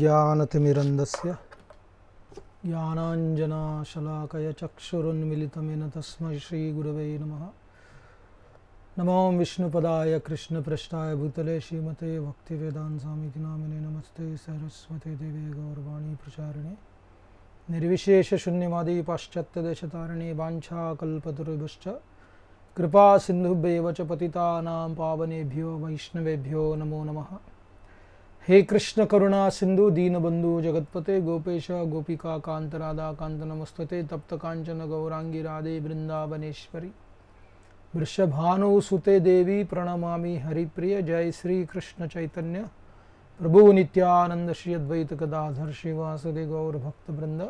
ज्ञानतिमिरन्दस्य ज्ञानाञ्जनाशलाकय चक्षुरुन्मिलितमेन तस्मै श्रीगुरवे नमः नमो विष्णुपदाय कृष्णपृष्ठाय भूतले श्रीमते भक्तिवेदान्सामिति नामिने नमस्ते सरस्वते देवे गौरवाणी प्रचारिणे निर्विशेषशून्यमादि पाश्चात्यदेशतारिणे वाञ्छाकल्पतरुभश्च कृपासिन्धुभ्येव च पतितानां पावनेभ्यो वैष्णवेभ्यो नमो नमः हे कृष्ण करुणा सिंधु दीनबंधु जगतपते गोपेश गोपिका कांतराधा कांत नमस्ते तप्त कांचन गौरांगी राधे वृंदावनेश्वरी वृषभानुसुते देवी प्रणमा हरिप्रिय जय श्री कृष्ण चैतन्य प्रभु नित्यानंद श्री अद्वैत गदाधर श्रीवासुदे गौरभक्तवृंद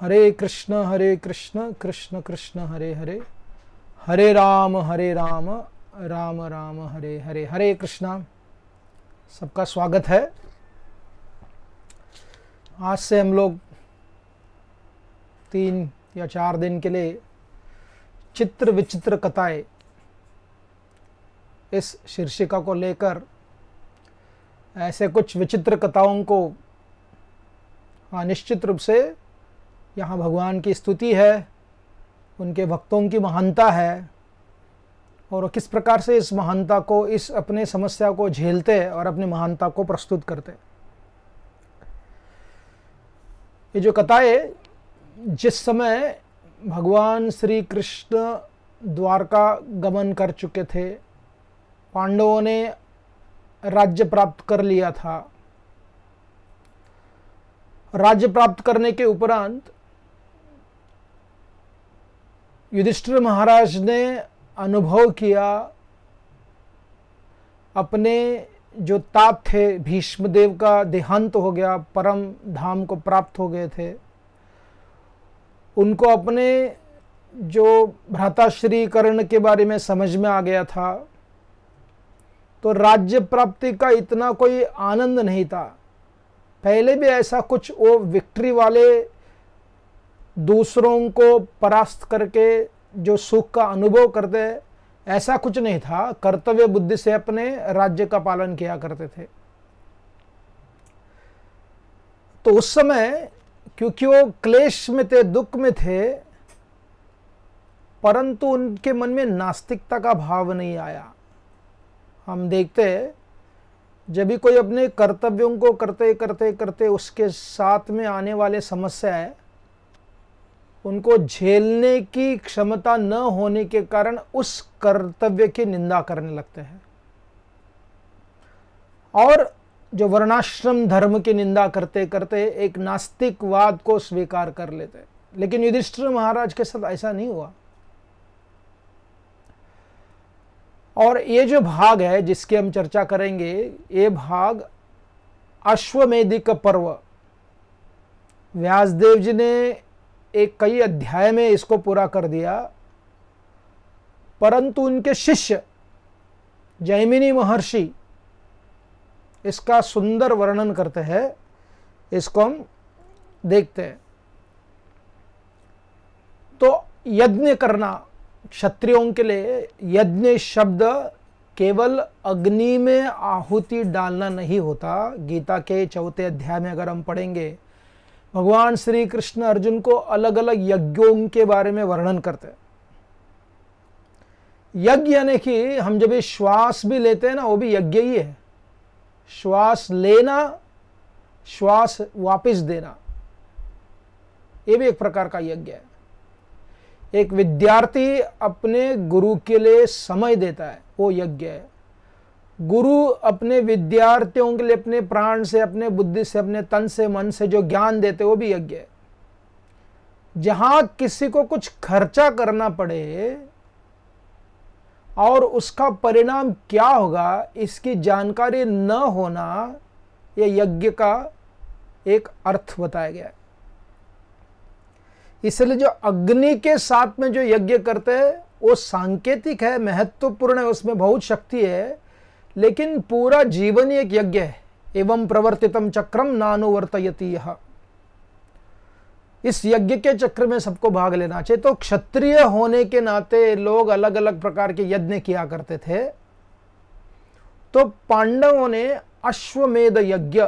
हरे कृष्ण हरे कृष्ण कृष्ण कृष्ण हरे हरे हरे राम हरे राम राम राम हरे हरे हरे कृष्णा सबका स्वागत है आज से हम लोग तीन या चार दिन के लिए चित्र विचित्र कथाएं इस शीर्षिका को लेकर ऐसे कुछ विचित्र कथाओं को हाँ निश्चित रूप से यहाँ भगवान की स्तुति है उनके भक्तों की महानता है और किस प्रकार से इस महानता को इस अपने समस्या को झेलते और अपनी महानता को प्रस्तुत करते ये जो है जिस समय भगवान श्री कृष्ण द्वारका गमन कर चुके थे पांडवों ने राज्य प्राप्त कर लिया था राज्य प्राप्त करने के उपरांत युधिष्ठिर महाराज ने अनुभव किया अपने जो ताप थे भीष्मदेव का देहांत हो गया परम धाम को प्राप्त हो गए थे उनको अपने जो भ्राताश्री कर्ण के बारे में समझ में आ गया था तो राज्य प्राप्ति का इतना कोई आनंद नहीं था पहले भी ऐसा कुछ वो विक्ट्री वाले दूसरों को परास्त करके जो सुख का अनुभव करते ऐसा कुछ नहीं था कर्तव्य बुद्धि से अपने राज्य का पालन किया करते थे तो उस समय क्योंकि वो क्लेश में थे दुख में थे परंतु उनके मन में नास्तिकता का भाव नहीं आया हम देखते जब भी कोई अपने कर्तव्यों को करते करते करते उसके साथ में आने वाले समस्या है उनको झेलने की क्षमता न होने के कारण उस कर्तव्य की निंदा करने लगते हैं और जो वर्णाश्रम धर्म की निंदा करते करते एक नास्तिकवाद को स्वीकार कर लेते लेकिन युधिष्ठिर महाराज के साथ ऐसा नहीं हुआ और ये जो भाग है जिसकी हम चर्चा करेंगे ये भाग अश्वमेधिक पर्व व्यासदेव जी ने एक कई अध्याय में इसको पूरा कर दिया परंतु उनके शिष्य जैमिनी महर्षि इसका सुंदर वर्णन करते हैं इसको हम देखते हैं तो यज्ञ करना क्षत्रियों के लिए यज्ञ शब्द केवल अग्नि में आहुति डालना नहीं होता गीता के चौथे अध्याय में अगर हम पढ़ेंगे भगवान श्री कृष्ण अर्जुन को अलग अलग यज्ञों के बारे में वर्णन करते हैं यज्ञ यानी कि हम जब श्वास भी लेते हैं ना वो भी यज्ञ ही है श्वास लेना श्वास वापस देना ये भी एक प्रकार का यज्ञ है एक विद्यार्थी अपने गुरु के लिए समय देता है वो यज्ञ है गुरु अपने विद्यार्थियों के लिए अपने प्राण से अपने बुद्धि से अपने तन से मन से जो ज्ञान देते वो भी यज्ञ है जहां किसी को कुछ खर्चा करना पड़े और उसका परिणाम क्या होगा इसकी जानकारी न होना यह यज्ञ का एक अर्थ बताया गया है इसलिए जो अग्नि के साथ में जो यज्ञ करते हैं वो सांकेतिक है महत्वपूर्ण है उसमें बहुत शक्ति है लेकिन पूरा जीवन एक यज्ञ है एवं प्रवर्तितम चक्रम नानुवर्तयती यह इस यज्ञ के चक्र में सबको भाग लेना चाहिए तो क्षत्रिय होने के नाते लोग अलग अलग प्रकार के यज्ञ किया करते थे तो पांडवों ने अश्वमेध यज्ञ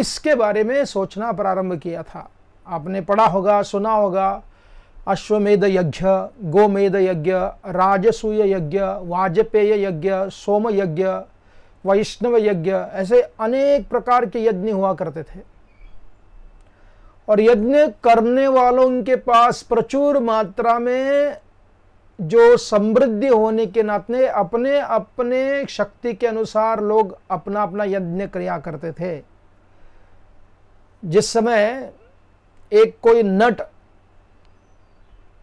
इसके बारे में सोचना प्रारंभ किया था आपने पढ़ा होगा सुना होगा अश्वमेध यज्ञ गोमेध यज्ञ राजसूय यज्ञ वाजपेय यज्ञ सोम यज्ञ वैष्णव यज्ञ ऐसे अनेक प्रकार के यज्ञ हुआ करते थे और यज्ञ करने वालों के पास प्रचुर मात्रा में जो समृद्धि होने के नाते अपने अपने शक्ति के अनुसार लोग अपना अपना यज्ञ क्रिया करते थे जिस समय एक कोई नट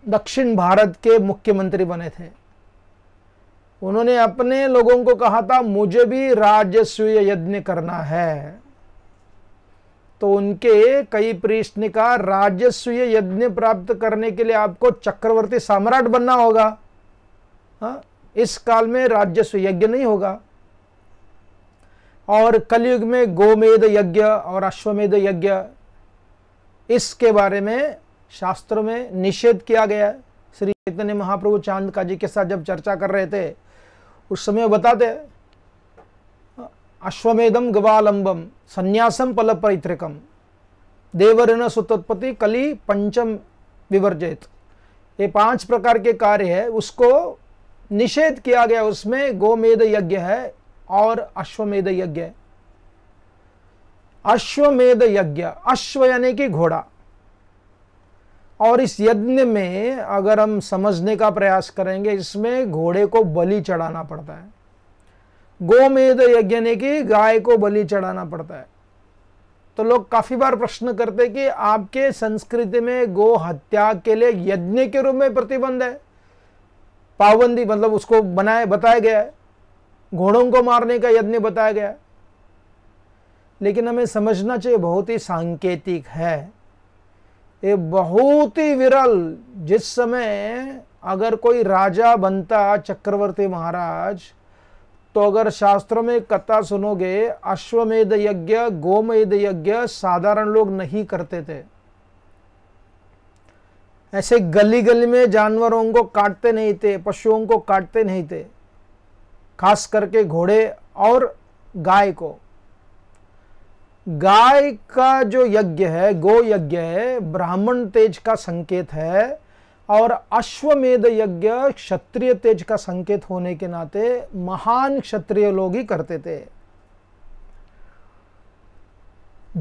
दक्षिण भारत के मुख्यमंत्री बने थे उन्होंने अपने लोगों को कहा था मुझे भी राजस्वीय यज्ञ करना है तो उनके कई प्रश्न ने कहा राजस्वीय यज्ञ प्राप्त करने के लिए आपको चक्रवर्ती सम्राट बनना होगा हा? इस काल में राजस्व यज्ञ नहीं होगा और कलयुग में गोमेद यज्ञ और अश्वमेध यज्ञ इसके बारे में शास्त्र में निषेध किया गया है श्री चैतन्य महाप्रभु चांद का जी के साथ जब चर्चा कर रहे थे उस समय बताते अश्वमेधम गवालंबम संन्यासम पल पैतृकम देवरण सुतोत्पत्ति कली पंचम विवर्जित ये पांच प्रकार के कार्य है उसको निषेध किया गया उसमें गोमेध यज्ञ है और अश्वमेध यज्ञ है अश्वमेध यज्ञ अश्व यानी कि घोड़ा और इस यज्ञ में अगर हम समझने का प्रयास करेंगे इसमें घोड़े को बलि चढ़ाना पड़ता है गोमेद यज्ञ ने कि गाय को बलि चढ़ाना पड़ता है तो लोग काफ़ी बार प्रश्न करते कि आपके संस्कृति में गो हत्या के लिए यज्ञ के रूप में प्रतिबंध है पाबंदी मतलब उसको बनाए बताया गया है घोड़ों को मारने का यज्ञ बताया गया है लेकिन हमें समझना चाहिए बहुत ही सांकेतिक है ये बहुत ही विरल जिस समय अगर कोई राजा बनता चक्रवर्ती महाराज तो अगर शास्त्रों में कथा सुनोगे अश्वमेध यज्ञ गोमेध यज्ञ साधारण लोग नहीं करते थे ऐसे गली गली में जानवरों को काटते नहीं थे पशुओं को काटते नहीं थे खास करके घोड़े और गाय को गाय का जो यज्ञ है गो यज्ञ है ब्राह्मण तेज का संकेत है और अश्वमेध यज्ञ क्षत्रिय तेज का संकेत होने के नाते महान क्षत्रिय लोग ही करते थे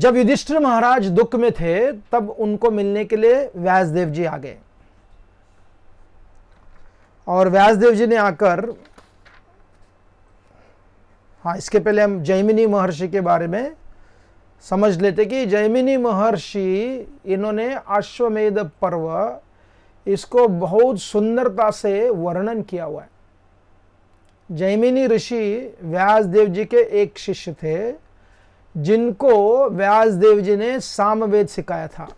जब युधिष्ठिर महाराज दुख में थे तब उनको मिलने के लिए व्यासदेव जी आ गए और व्यासदेव जी ने आकर हाँ इसके पहले हम जैमिनी महर्षि के बारे में समझ लेते कि जैमिनी महर्षि इन्होंने अश्वमेध पर्व इसको बहुत सुंदरता से वर्णन किया हुआ है जैमिनी ऋषि व्यासदेव जी के एक शिष्य थे जिनको व्यासदेव जी ने सामवेद सिखाया था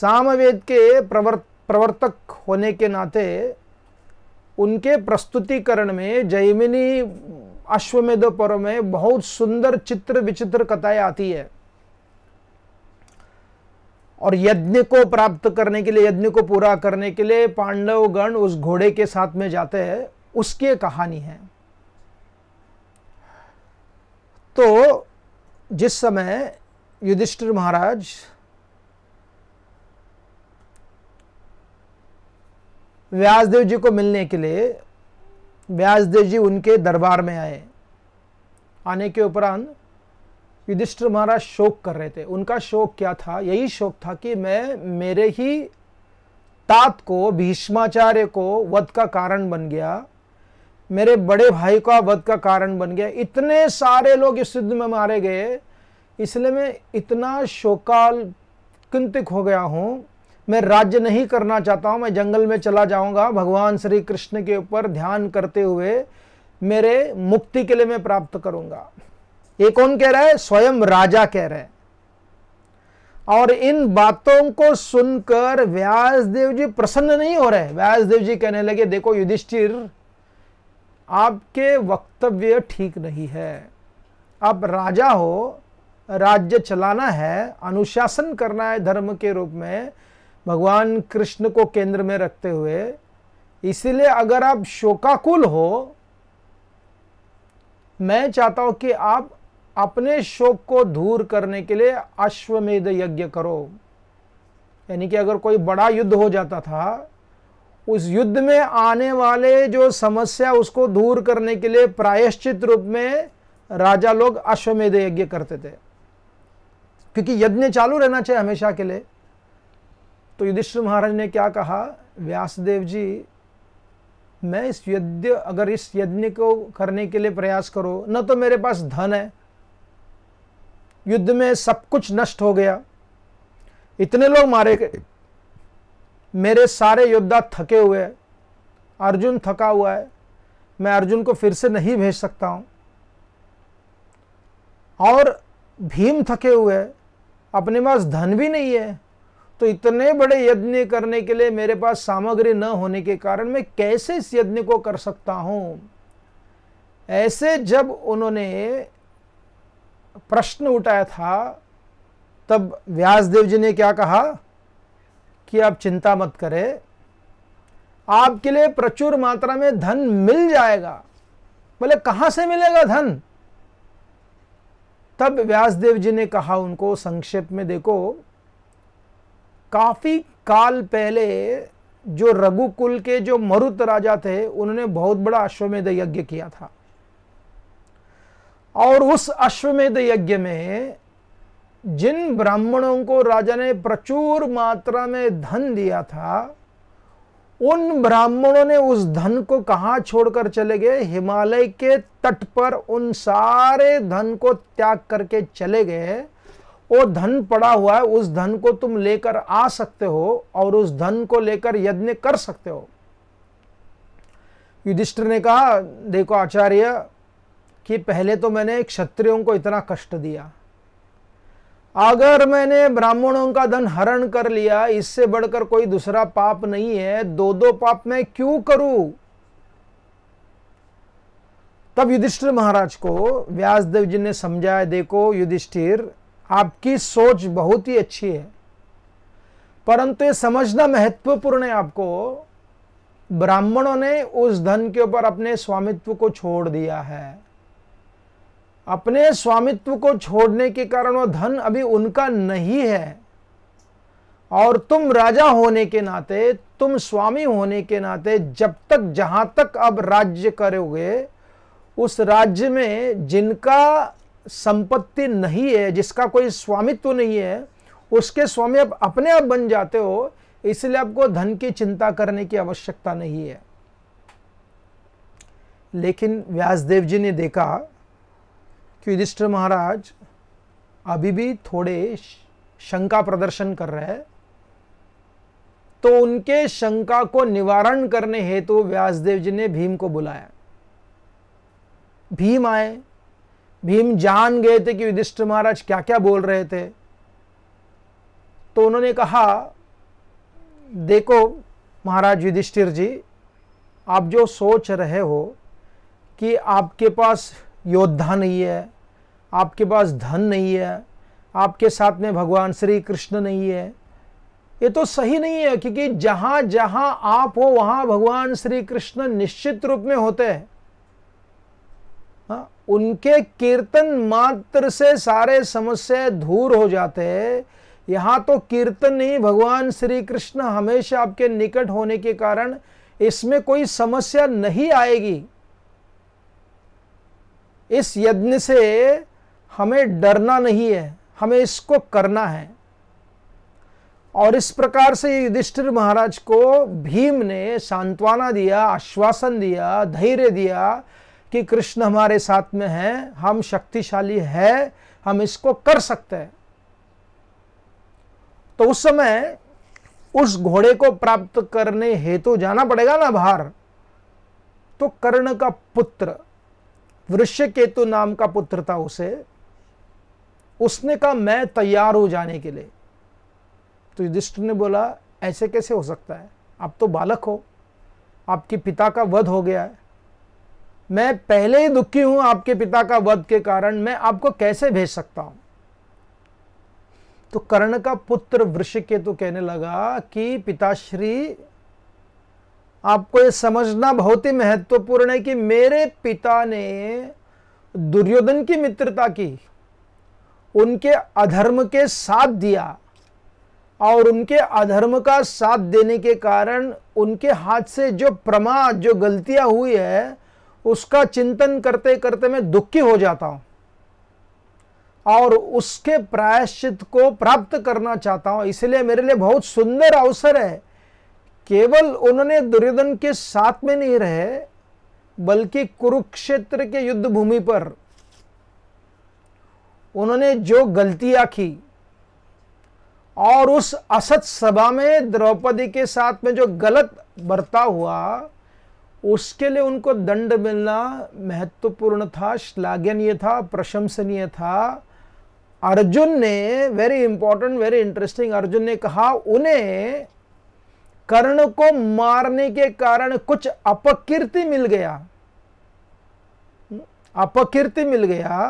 सामवेद के प्रवर्तक होने के नाते उनके प्रस्तुतिकरण में जैमिनी अश्वमेध पर्व में बहुत सुंदर चित्र विचित्र कथाएं आती है और यज्ञ को प्राप्त करने के लिए यज्ञ को पूरा करने के लिए पांडव गण उस घोड़े के साथ में जाते हैं उसकी कहानी है तो जिस समय युधिष्ठिर महाराज व्यासदेव जी को मिलने के लिए व्यासदेव जी उनके दरबार में आए आने के उपरांत युधिष्ठ महाराज शोक कर रहे थे उनका शोक क्या था यही शोक था कि मैं मेरे ही तात को भीष्माचार्य को वध का कारण बन गया मेरे बड़े भाई का वध का कारण बन गया इतने सारे लोग इस युद्ध में मारे गए इसलिए मैं इतना शोकाल किंतिक हो गया हूँ मैं राज्य नहीं करना चाहता हूँ मैं जंगल में चला जाऊँगा भगवान श्री कृष्ण के ऊपर ध्यान करते हुए मेरे मुक्ति के लिए मैं प्राप्त करूँगा ये कौन कह रहा है स्वयं राजा कह रहे हैं और इन बातों को सुनकर व्यासदेव जी प्रसन्न नहीं हो रहे व्यासदेव जी कहने लगे देखो युधिष्ठिर आपके वक्तव्य ठीक नहीं है आप राजा हो राज्य चलाना है अनुशासन करना है धर्म के रूप में भगवान कृष्ण को केंद्र में रखते हुए इसलिए अगर आप शोकाकुल हो मैं चाहता हूं कि आप अपने शोक को दूर करने के लिए अश्वमेध यज्ञ करो यानी कि अगर कोई बड़ा युद्ध हो जाता था उस युद्ध में आने वाले जो समस्या उसको दूर करने के लिए प्रायश्चित रूप में राजा लोग अश्वमेध यज्ञ करते थे क्योंकि यज्ञ चालू रहना चाहिए हमेशा के लिए तो युधिष्ठिर महाराज ने क्या कहा व्यासदेव जी मैं इस यज्ञ अगर इस यज्ञ को करने के लिए प्रयास करो न तो मेरे पास धन है युद्ध में सब कुछ नष्ट हो गया इतने लोग मारे गए मेरे सारे योद्धा थके हुए हैं अर्जुन थका हुआ है मैं अर्जुन को फिर से नहीं भेज सकता हूं और भीम थके हुए हैं अपने पास धन भी नहीं है तो इतने बड़े यज्ञ करने के लिए मेरे पास सामग्री न होने के कारण मैं कैसे इस यज्ञ को कर सकता हूं ऐसे जब उन्होंने प्रश्न उठाया था तब व्यासदेव जी ने क्या कहा कि आप चिंता मत करें आपके लिए प्रचुर मात्रा में धन मिल जाएगा बोले कहां से मिलेगा धन तब व्यासदेव जी ने कहा उनको संक्षेप में देखो काफ़ी काल पहले जो रघुकुल के जो मरुत राजा थे उन्होंने बहुत बड़ा अश्वमेध यज्ञ किया था और उस अश्वमेध यज्ञ में जिन ब्राह्मणों को राजा ने प्रचुर मात्रा में धन दिया था उन ब्राह्मणों ने उस धन को कहाँ छोड़कर चले गए हिमालय के तट पर उन सारे धन को त्याग करके चले गए वो धन पड़ा हुआ है उस धन को तुम लेकर आ सकते हो और उस धन को लेकर यज्ञ कर सकते हो युधिष्ठिर ने कहा देखो आचार्य कि पहले तो मैंने क्षत्रियों को इतना कष्ट दिया अगर मैंने ब्राह्मणों का धन हरण कर लिया इससे बढ़कर कोई दूसरा पाप नहीं है दो दो पाप मैं क्यों करूं तब युधिष्ठिर महाराज को व्यासदेव जी ने समझाया देखो युधिष्ठिर आपकी सोच बहुत ही अच्छी है परंतु ये समझना महत्वपूर्ण है आपको ब्राह्मणों ने उस धन के ऊपर अपने स्वामित्व को छोड़ दिया है अपने स्वामित्व को छोड़ने के कारण वो धन अभी उनका नहीं है और तुम राजा होने के नाते तुम स्वामी होने के नाते जब तक जहां तक अब राज्य करोगे उस राज्य में जिनका संपत्ति नहीं है जिसका कोई स्वामित्व नहीं है उसके स्वामी आप अपने आप बन जाते हो इसलिए आपको धन की चिंता करने की आवश्यकता नहीं है लेकिन व्यासदेव जी ने देखा कि युधिष्ठ महाराज अभी भी थोड़े शंका प्रदर्शन कर रहे हैं तो उनके शंका को निवारण करने हेतु तो व्यासदेव जी ने भीम को बुलाया भीम आए भीम जान गए थे कि युधिष्ठ महाराज क्या क्या बोल रहे थे तो उन्होंने कहा देखो महाराज युधिष्ठिर जी आप जो सोच रहे हो कि आपके पास योद्धा नहीं है आपके पास धन नहीं है आपके साथ में भगवान श्री कृष्ण नहीं है ये तो सही नहीं है क्योंकि जहाँ जहाँ आप हो वहाँ भगवान श्री कृष्ण निश्चित रूप में होते हैं उनके कीर्तन मात्र से सारे समस्या दूर हो जाते हैं यहाँ तो कीर्तन नहीं भगवान श्री कृष्ण हमेशा आपके निकट होने के कारण इसमें कोई समस्या नहीं आएगी इस यज्ञ से हमें डरना नहीं है हमें इसको करना है और इस प्रकार से युधिष्ठिर महाराज को भीम ने सांत्वना दिया आश्वासन दिया धैर्य दिया कि कृष्ण हमारे साथ में है हम शक्तिशाली है हम इसको कर सकते हैं तो उस समय उस घोड़े को प्राप्त करने हेतु जाना पड़ेगा ना बाहर तो कर्ण का पुत्र वृक्ष केतु नाम का पुत्र था उसे उसने कहा मैं तैयार हो जाने के लिए तो युधिष्ठिर ने बोला ऐसे कैसे हो सकता है आप तो बालक हो आपके पिता का वध हो गया है मैं पहले ही दुखी हूं आपके पिता का वध के कारण मैं आपको कैसे भेज सकता हूं तो कर्ण का पुत्र के तो कहने लगा कि पिताश्री आपको ये समझना बहुत ही महत्वपूर्ण है कि मेरे पिता ने दुर्योधन की मित्रता की उनके अधर्म के साथ दिया और उनके अधर्म का साथ देने के कारण उनके हाथ से जो प्रमाद जो गलतियां हुई है उसका चिंतन करते करते मैं दुखी हो जाता हूं और उसके प्रायश्चित को प्राप्त करना चाहता हूं इसलिए मेरे लिए बहुत सुंदर अवसर है केवल उन्होंने दुर्योधन के साथ में नहीं रहे बल्कि कुरुक्षेत्र के युद्ध भूमि पर उन्होंने जो गलतियां की और उस असत सभा में द्रौपदी के साथ में जो गलत बर्ताव हुआ उसके लिए उनको दंड मिलना महत्वपूर्ण था श्लाघनीय था प्रशंसनीय था अर्जुन ने very important very interesting Arjun ने कहा उन्हें कर्ण को मारने के कारण कुछ अपकीर्ति मिल गया अपकीर्ति मिल गया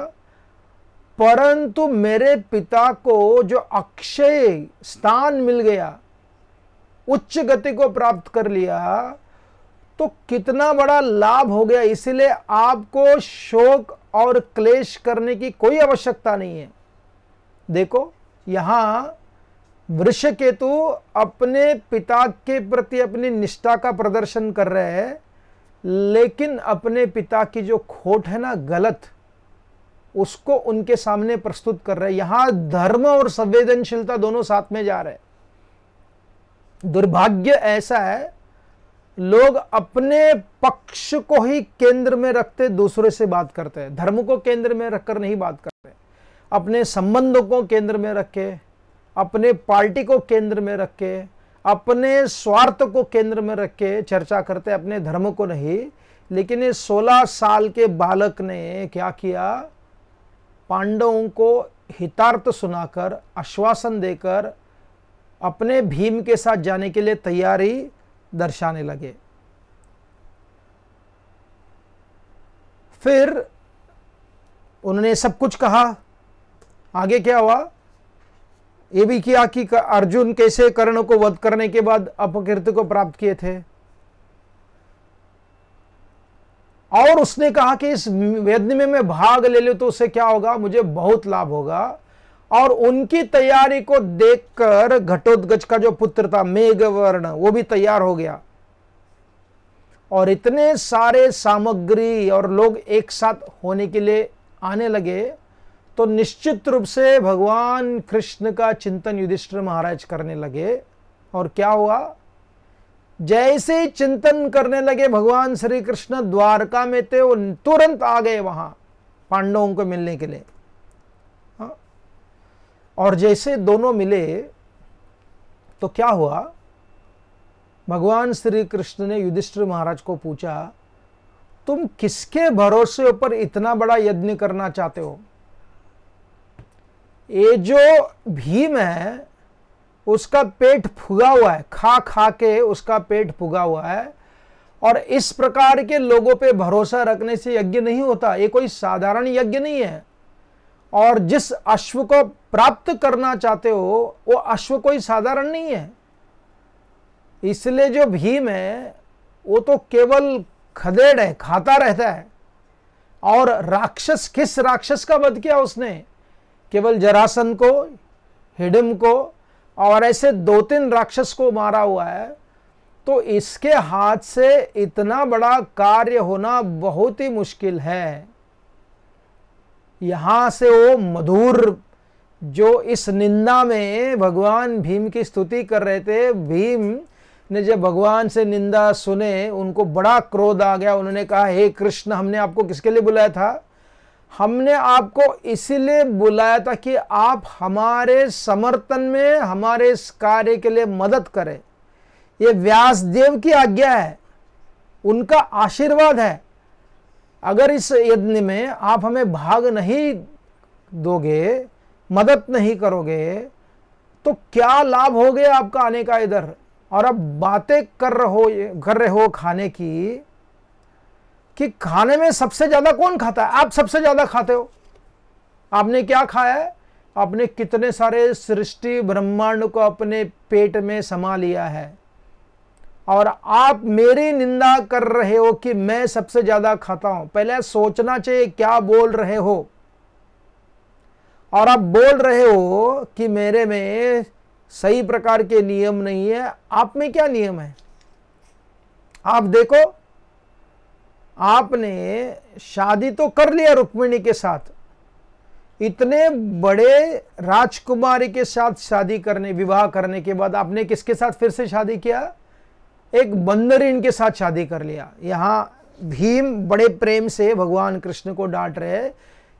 परंतु मेरे पिता को जो अक्षय स्थान मिल गया उच्च गति को प्राप्त कर लिया तो कितना बड़ा लाभ हो गया इसलिए आपको शोक और क्लेश करने की कोई आवश्यकता नहीं है देखो यहां वृक्ष केतु अपने पिता के प्रति अपनी निष्ठा का प्रदर्शन कर रहे हैं लेकिन अपने पिता की जो खोट है ना गलत उसको उनके सामने प्रस्तुत कर रहे हैं यहां धर्म और संवेदनशीलता दोनों साथ में जा रहे हैं दुर्भाग्य ऐसा है लोग अपने पक्ष को ही केंद्र में रखते दूसरे से बात करते हैं धर्म को केंद्र में रखकर नहीं बात करते अपने संबंधों को केंद्र में रख के अपने पार्टी को केंद्र में रख के अपने स्वार्थ को केंद्र में रख के चर्चा करते अपने धर्म को नहीं लेकिन ये 16 साल के बालक ने क्या किया पांडवों को हितार्थ सुनाकर आश्वासन देकर अपने भीम के साथ जाने के लिए तैयारी दर्शाने लगे फिर उन्होंने सब कुछ कहा आगे क्या हुआ ये भी किया कि अर्जुन कैसे कर्ण को वध करने के बाद अपकीर्ति को प्राप्त किए थे और उसने कहा कि इस यज्ञ में मैं भाग ले लू तो उससे क्या होगा मुझे बहुत लाभ होगा और उनकी तैयारी को देखकर घटोत्कच का जो पुत्र था मेघवर्ण वो भी तैयार हो गया और इतने सारे सामग्री और लोग एक साथ होने के लिए आने लगे तो निश्चित रूप से भगवान कृष्ण का चिंतन युधिष्ठिर महाराज करने लगे और क्या हुआ जैसे ही चिंतन करने लगे भगवान श्री कृष्ण द्वारका में थे वो तुरंत आ गए वहां पांडवों को मिलने के लिए और जैसे दोनों मिले तो क्या हुआ भगवान श्री कृष्ण ने युधिष्ठिर महाराज को पूछा तुम किसके भरोसे पर इतना बड़ा यज्ञ करना चाहते हो ये जो भीम है उसका पेट फुगा हुआ है खा खा के उसका पेट फुगा हुआ है और इस प्रकार के लोगों पे भरोसा रखने से यज्ञ नहीं होता ये कोई साधारण यज्ञ नहीं है और जिस अश्व को प्राप्त करना चाहते हो वो अश्व कोई साधारण नहीं है इसलिए जो भीम है वो तो केवल खदेड़ है खाता रहता है और राक्षस किस राक्षस का वध किया उसने केवल जरासन को हिडम को और ऐसे दो तीन राक्षस को मारा हुआ है तो इसके हाथ से इतना बड़ा कार्य होना बहुत ही मुश्किल है यहाँ से वो मधुर जो इस निंदा में भगवान भीम की स्तुति कर रहे थे भीम ने जब भगवान से निंदा सुने उनको बड़ा क्रोध आ गया उन्होंने कहा हे कृष्ण हमने आपको किसके लिए बुलाया था हमने आपको इसीलिए बुलाया था कि आप हमारे समर्थन में हमारे इस कार्य के लिए मदद करें ये व्यास देव की आज्ञा है उनका आशीर्वाद है अगर इस यज्ञ में आप हमें भाग नहीं दोगे मदद नहीं करोगे तो क्या लाभ हो गया आपका आने का इधर और अब बातें कर रहो कर रहे हो खाने की कि खाने में सबसे ज़्यादा कौन खाता है आप सबसे ज़्यादा खाते हो आपने क्या खाया है आपने कितने सारे सृष्टि ब्रह्मांड को अपने पेट में समा लिया है और आप मेरी निंदा कर रहे हो कि मैं सबसे ज्यादा खाता हूं पहले सोचना चाहिए क्या बोल रहे हो और आप बोल रहे हो कि मेरे में सही प्रकार के नियम नहीं है आप में क्या नियम है आप देखो आपने शादी तो कर लिया रुक्मिणी के साथ इतने बड़े राजकुमारी के साथ शादी करने विवाह करने के बाद आपने किसके साथ फिर से शादी किया एक बंदर इनके साथ शादी कर लिया यहाँ भीम बड़े प्रेम से भगवान कृष्ण को डांट रहे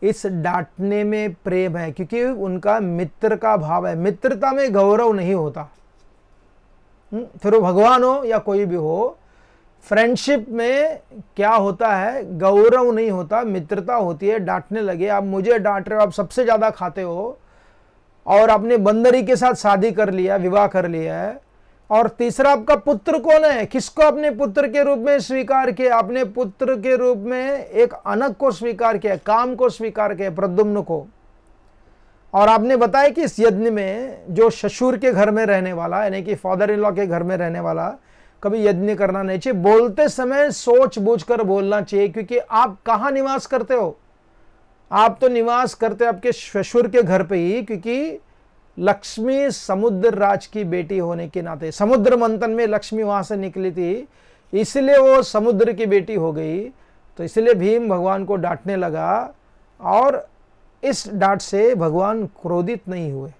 इस डांटने में प्रेम है क्योंकि उनका मित्र का भाव है मित्रता में गौरव नहीं होता हम्म, फिर वो भगवान हो या कोई भी हो फ्रेंडशिप में क्या होता है गौरव नहीं होता मित्रता होती है डांटने लगे आप मुझे डांट रहे हो आप सबसे ज़्यादा खाते हो और आपने बंदरी के साथ शादी कर लिया विवाह कर लिया है और तीसरा आपका पुत्र कौन है किसको अपने पुत्र के रूप में स्वीकार किया अपने पुत्र के रूप में एक अनक को स्वीकार किया काम को स्वीकार किया प्रद्युम्न को और आपने बताया कि इस यज्ञ में जो ससुर के घर में रहने वाला यानी कि फादर इन लॉ के घर में रहने वाला कभी यज्ञ करना नहीं चाहिए बोलते समय सोच बूझ कर बोलना चाहिए क्योंकि आप कहाँ निवास करते हो आप तो निवास करते हो आपके ससुर के घर पर ही क्योंकि लक्ष्मी समुद्र राज की बेटी होने के नाते समुद्र मंथन में लक्ष्मी वहां से निकली थी इसलिए वो समुद्र की बेटी हो गई तो इसलिए भीम भगवान को डांटने लगा और इस डांट से भगवान क्रोधित नहीं हुए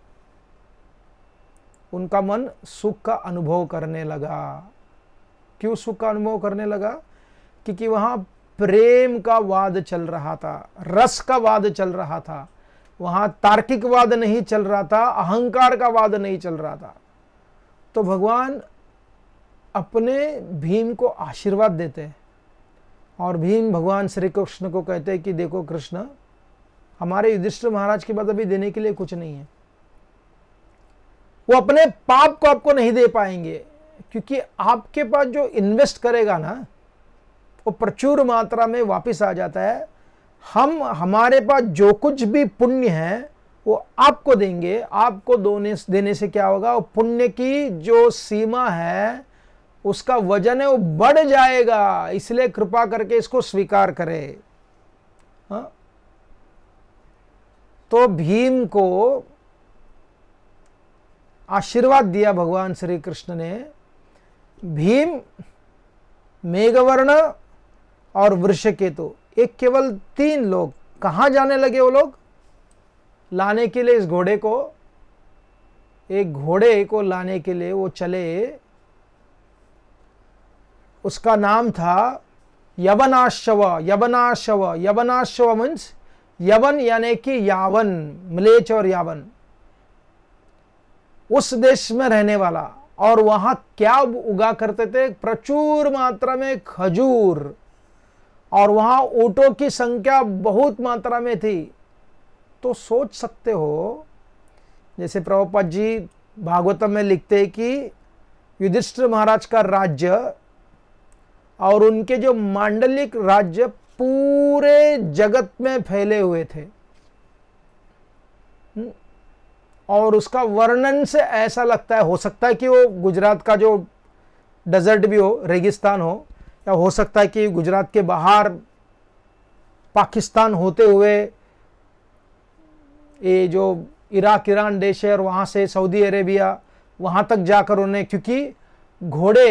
उनका मन सुख का अनुभव करने लगा क्यों सुख का अनुभव करने लगा क्योंकि वहां प्रेम का वाद चल रहा था रस का वाद चल रहा था वहां तार्किकवाद नहीं चल रहा था अहंकार का वाद नहीं चल रहा था तो भगवान अपने भीम को आशीर्वाद देते हैं और भीम भगवान श्री कृष्ण को कहते हैं कि देखो कृष्ण हमारे युधिष्ठिर महाराज के बाद अभी देने के लिए कुछ नहीं है वो अपने पाप को आपको नहीं दे पाएंगे क्योंकि आपके पास जो इन्वेस्ट करेगा ना वो प्रचुर मात्रा में वापस आ जाता है हम हमारे पास जो कुछ भी पुण्य है वो आपको देंगे आपको दोने देने से क्या होगा वो पुण्य की जो सीमा है उसका वजन है वो बढ़ जाएगा इसलिए कृपा करके इसको स्वीकार करें हाँ? तो भीम को आशीर्वाद दिया भगवान श्री कृष्ण ने भीम मेघवर्ण और वृषकेतु एक केवल तीन लोग कहाँ जाने लगे वो लोग लाने के लिए इस घोड़े को एक घोड़े को लाने के लिए वो चले उसका नाम था यवनाशव यवनाशव यवनाशव मीन्स यवन यानी कि यावन मलेच और यावन उस देश में रहने वाला और वहां क्या उगा करते थे प्रचुर मात्रा में खजूर और वहाँ ऊँटों की संख्या बहुत मात्रा में थी तो सोच सकते हो जैसे प्रभुपा जी भागवतम में लिखते हैं कि युधिष्ठिर महाराज का राज्य और उनके जो मांडलिक राज्य पूरे जगत में फैले हुए थे हम्म, और उसका वर्णन से ऐसा लगता है हो सकता है कि वो गुजरात का जो डेजर्ट भी हो रेगिस्तान हो या हो सकता है कि गुजरात के बाहर पाकिस्तान होते हुए ये जो इराक ईरान देश है और वहाँ से सऊदी अरेबिया वहाँ तक जाकर उन्हें क्योंकि घोड़े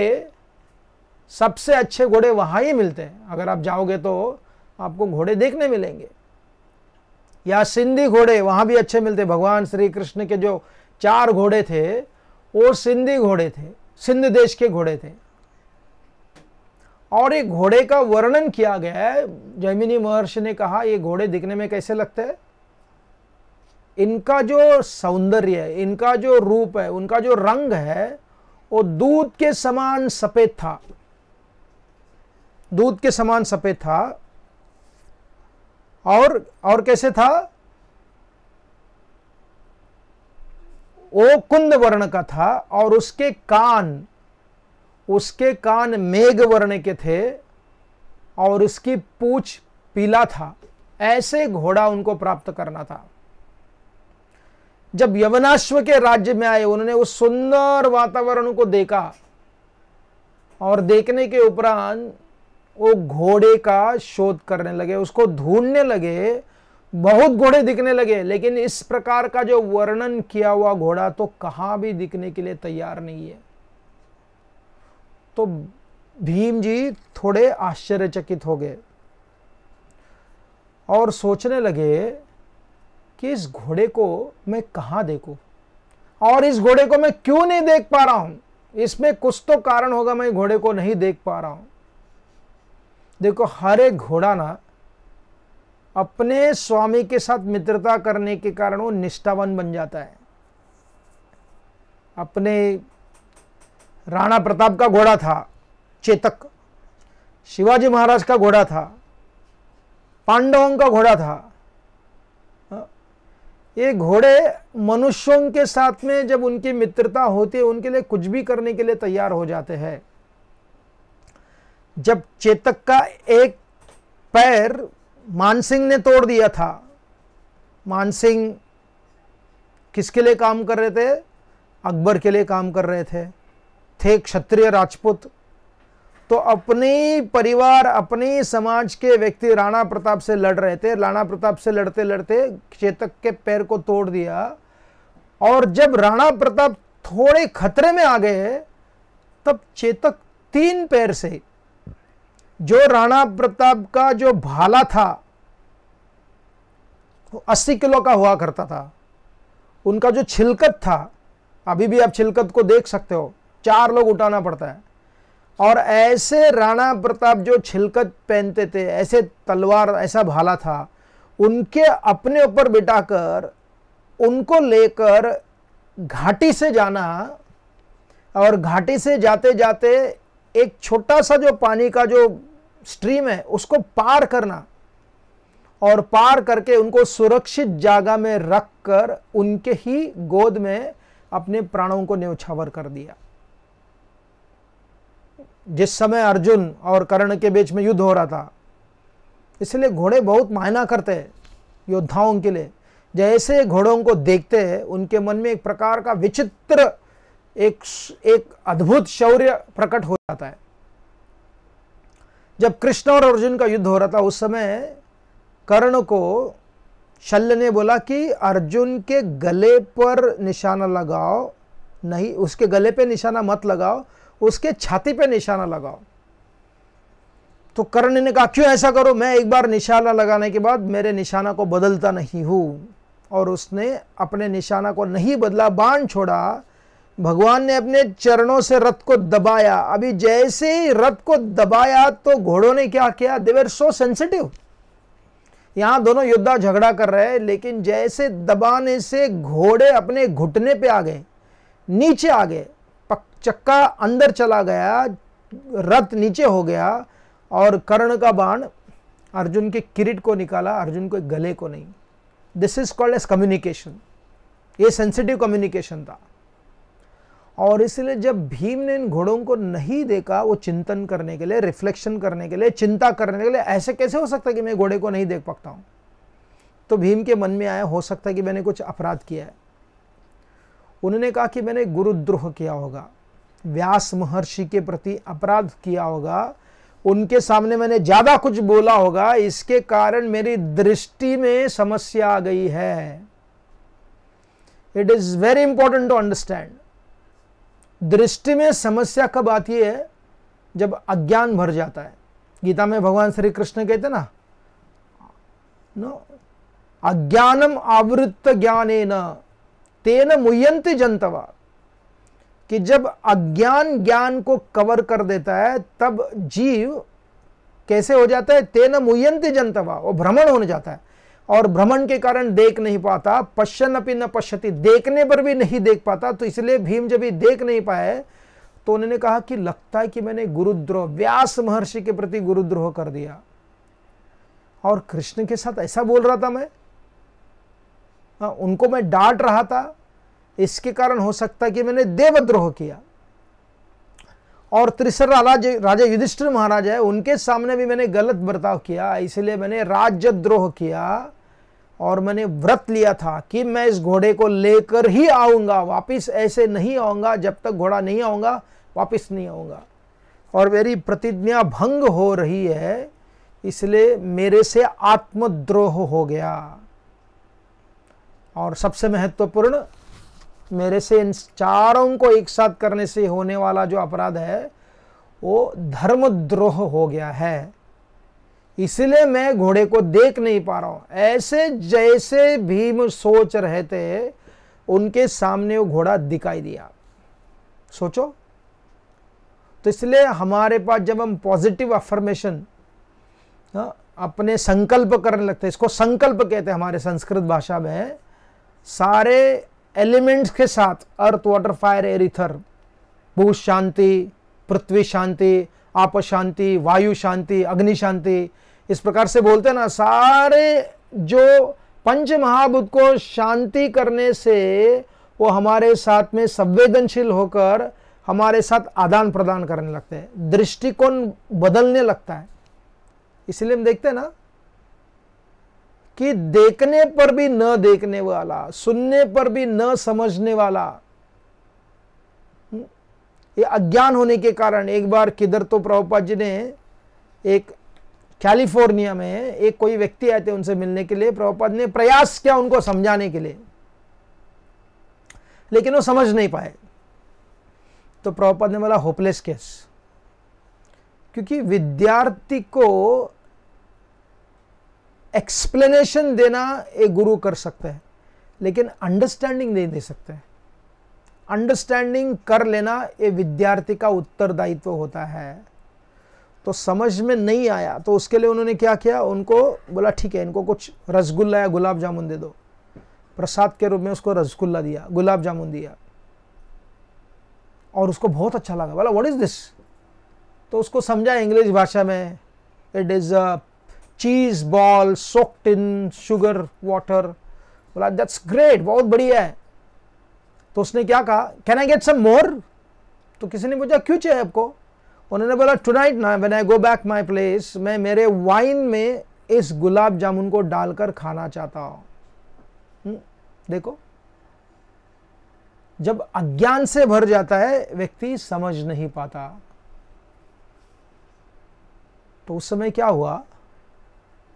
सबसे अच्छे घोड़े वहाँ ही मिलते हैं अगर आप जाओगे तो आपको घोड़े देखने मिलेंगे या सिंधी घोड़े वहाँ भी अच्छे मिलते भगवान श्री कृष्ण के जो चार घोड़े थे वो सिंधी घोड़े थे सिंध देश के घोड़े थे और एक घोड़े का वर्णन किया गया है जैमिनी महर्षि ने कहा ये घोड़े दिखने में कैसे लगते हैं इनका जो सौंदर्य है इनका जो रूप है उनका जो रंग है वो दूध के समान सफ़ेद था दूध के समान सफ़ेद था और और कैसे था वो कुंद वर्ण का था और उसके कान उसके कान मेघ वर्ण के थे और उसकी पूछ पीला था ऐसे घोड़ा उनको प्राप्त करना था जब यवनाश्व के राज्य में आए उन्होंने उस सुंदर वातावरण को देखा और देखने के उपरांत वो घोड़े का शोध करने लगे उसको ढूंढने लगे बहुत घोड़े दिखने लगे लेकिन इस प्रकार का जो वर्णन किया हुआ घोड़ा तो कहां भी दिखने के लिए तैयार नहीं है तो भीम जी थोड़े आश्चर्यचकित हो गए और सोचने लगे कि इस घोड़े को मैं कहाँ देखू और इस घोड़े को मैं क्यों नहीं देख पा रहा हूं इसमें कुछ तो कारण होगा मैं घोड़े को नहीं देख पा रहा हूं देखो हर एक घोड़ा ना अपने स्वामी के साथ मित्रता करने के कारण वो निष्ठावन बन जाता है अपने राणा प्रताप का घोड़ा था चेतक शिवाजी महाराज का घोड़ा था पांडवों का घोड़ा था ये घोड़े मनुष्यों के साथ में जब उनकी मित्रता होती है उनके लिए कुछ भी करने के लिए तैयार हो जाते हैं जब चेतक का एक पैर मानसिंह ने तोड़ दिया था मानसिंह किसके लिए काम कर रहे थे अकबर के लिए काम कर रहे थे थे क्षत्रिय राजपूत तो अपने परिवार अपने समाज के व्यक्ति राणा प्रताप से लड़ रहे थे राणा प्रताप से लड़ते लड़ते चेतक के पैर को तोड़ दिया और जब राणा प्रताप थोड़े खतरे में आ गए तब चेतक तीन पैर से जो राणा प्रताप का जो भाला था वो अस्सी किलो का हुआ करता था उनका जो छिलकत था अभी भी आप छिलकत को देख सकते हो चार लोग उठाना पड़ता है और ऐसे राणा प्रताप जो छिलकत पहनते थे ऐसे तलवार ऐसा भाला था उनके अपने ऊपर बिठाकर उनको लेकर घाटी से जाना और घाटी से जाते जाते एक छोटा सा जो पानी का जो स्ट्रीम है उसको पार करना और पार करके उनको सुरक्षित जगह में रख कर उनके ही गोद में अपने प्राणों को न्यौछावर कर दिया जिस समय अर्जुन और कर्ण के बीच में युद्ध हो रहा था इसलिए घोड़े बहुत मायना करते हैं योद्धाओं के लिए जैसे घोड़ों को देखते हैं उनके मन में एक प्रकार का विचित्र एक एक अद्भुत शौर्य प्रकट हो जाता है जब कृष्ण और अर्जुन का युद्ध हो रहा था उस समय कर्ण को शल्य ने बोला कि अर्जुन के गले पर निशाना लगाओ नहीं उसके गले पे निशाना मत लगाओ उसके छाती पे निशाना लगाओ तो कर्ण ने कहा क्यों ऐसा करो मैं एक बार निशाना लगाने के बाद मेरे निशाना को बदलता नहीं हूं और उसने अपने निशाना को नहीं बदला बांध छोड़ा भगवान ने अपने चरणों से रथ को दबाया अभी जैसे ही रथ को दबाया तो घोड़ों ने क्या किया देवेर सो सेंसिटिव यहां दोनों योद्धा झगड़ा कर रहे हैं लेकिन जैसे दबाने से घोड़े अपने घुटने पे आ गए नीचे आ गए चक्का अंदर चला गया रथ नीचे हो गया और कर्ण का बाण अर्जुन के किरीट को निकाला अर्जुन के गले को नहीं this is called as communication ये सेंसिटिव कम्युनिकेशन था और इसलिए जब भीम ने इन घोड़ों को नहीं देखा वो चिंतन करने के लिए रिफ्लेक्शन करने के लिए चिंता करने के लिए ऐसे कैसे हो सकता है कि मैं घोड़े को नहीं देख पाता हूँ तो भीम के मन में आया हो सकता है कि मैंने कुछ अपराध किया है उन्होंने कहा कि मैंने गुरुद्रोह किया होगा व्यास महर्षि के प्रति अपराध किया होगा उनके सामने मैंने ज़्यादा कुछ बोला होगा इसके कारण मेरी दृष्टि में समस्या आ गई है it is very important to understand दृष्टि में समस्या कब आती है जब अज्ञान भर जाता है गीता में भगवान श्री कृष्ण कहते ना नो अज्ञानम आवृत्त ज्ञान तेन मुयंती जनतवा कि जब अज्ञान ज्ञान को कवर कर देता है तब जीव कैसे हो जाता है तेन मुयंती जनतवा वो भ्रमण होने जाता है और भ्रमण के कारण देख नहीं पाता पश्चन अपनी न पश्यति देखने पर भी नहीं देख पाता तो इसलिए भीम जब भी देख नहीं पाए तो उन्होंने कहा कि लगता है कि मैंने गुरुद्रोह व्यास महर्षि के प्रति गुरुद्रोह कर दिया और कृष्ण के साथ ऐसा बोल रहा था मैं आ, हाँ, उनको मैं डांट रहा था इसके कारण हो सकता है कि मैंने देवद्रोह किया और त्रिसर राजा राजा युधिष्ठिर महाराज है उनके सामने भी मैंने गलत बर्ताव किया इसलिए मैंने राजद्रोह किया और मैंने व्रत लिया था कि मैं इस घोड़े को लेकर ही आऊँगा वापस ऐसे नहीं आऊँगा जब तक घोड़ा नहीं आऊँगा वापस नहीं आऊँगा और मेरी प्रतिज्ञा भंग हो रही है इसलिए मेरे से आत्मद्रोह हो गया और सबसे महत्वपूर्ण मेरे से इन चारों को एक साथ करने से होने वाला जो अपराध है वो धर्मद्रोह हो गया है इसलिए मैं घोड़े को देख नहीं पा रहा हूं ऐसे जैसे भीम सोच रहे थे उनके सामने वो घोड़ा दिखाई दिया सोचो तो इसलिए हमारे पास जब हम पॉजिटिव अफर्मेशन अपने संकल्प करने लगते हैं इसको संकल्प कहते हैं हमारे संस्कृत भाषा में सारे एलिमेंट्स के साथ अर्थ वाटर फायर एरिथर भू शांति पृथ्वी शांति आप शांति वायु शांति अग्नि शांति इस प्रकार से बोलते हैं ना सारे जो पंच महाभूत को शांति करने से वो हमारे साथ में संवेदनशील होकर हमारे साथ आदान प्रदान करने लगते हैं दृष्टिकोण बदलने लगता है इसलिए हम देखते हैं ना कि देखने पर भी न देखने वाला सुनने पर भी न समझने वाला ये अज्ञान होने के कारण एक बार किधर तो प्रभुपा जी ने एक कैलिफोर्निया में एक कोई व्यक्ति आए थे उनसे मिलने के लिए प्रभुपाद ने प्रयास किया उनको समझाने के लिए लेकिन वो समझ नहीं पाए तो प्रभुपाद ने बोला होपलेस केस क्योंकि विद्यार्थी को एक्सप्लेनेशन देना एक गुरु कर सकता है लेकिन अंडरस्टैंडिंग नहीं दे सकते अंडरस्टैंडिंग कर लेना ये विद्यार्थी का उत्तरदायित्व होता है तो समझ में नहीं आया तो उसके लिए उन्होंने क्या किया उनको बोला ठीक है इनको कुछ रसगुल्ला या गुलाब जामुन दे दो प्रसाद के रूप में उसको रसगुल्ला दिया गुलाब जामुन दिया और उसको बहुत अच्छा लगा बोला व्हाट इज़ दिस तो उसको समझा इंग्लिश भाषा में it is a cheese ball soaked in sugar water बोला दैट्स ग्रेट बहुत बढ़िया है तो उसने क्या कहा कैन आई गेट सम मोर तो किसी ने पूछा क्यों चाहिए आपको उन्होंने बोला टुनाइट ना when I go back my place मैं मेरे वाइन में इस गुलाब जामुन को डालकर खाना चाहता हूं हम्म, देखो जब अज्ञान से भर जाता है व्यक्ति समझ नहीं पाता तो उस समय क्या हुआ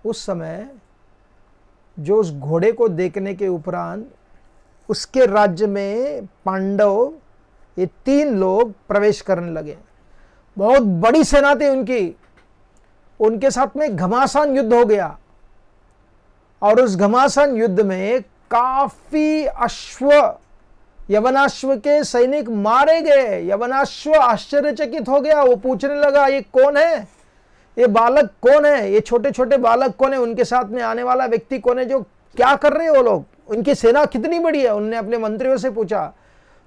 उस समय जो उस घोड़े को देखने के उपरांत उसके राज्य में पांडव ये तीन लोग प्रवेश करने लगे बहुत बड़ी सेना थी उनकी उनके साथ में घमासान युद्ध हो गया और उस घमासान युद्ध में काफी अश्व यवनाश्व के सैनिक मारे गए यवनाश्व आश्चर्यचकित हो गया वो पूछने लगा ये कौन है ये बालक कौन है ये छोटे छोटे बालक कौन है उनके साथ में आने वाला व्यक्ति कौन है जो क्या कर रहे हैं वो लोग उनकी सेना कितनी बड़ी है उनने अपने मंत्रियों से पूछा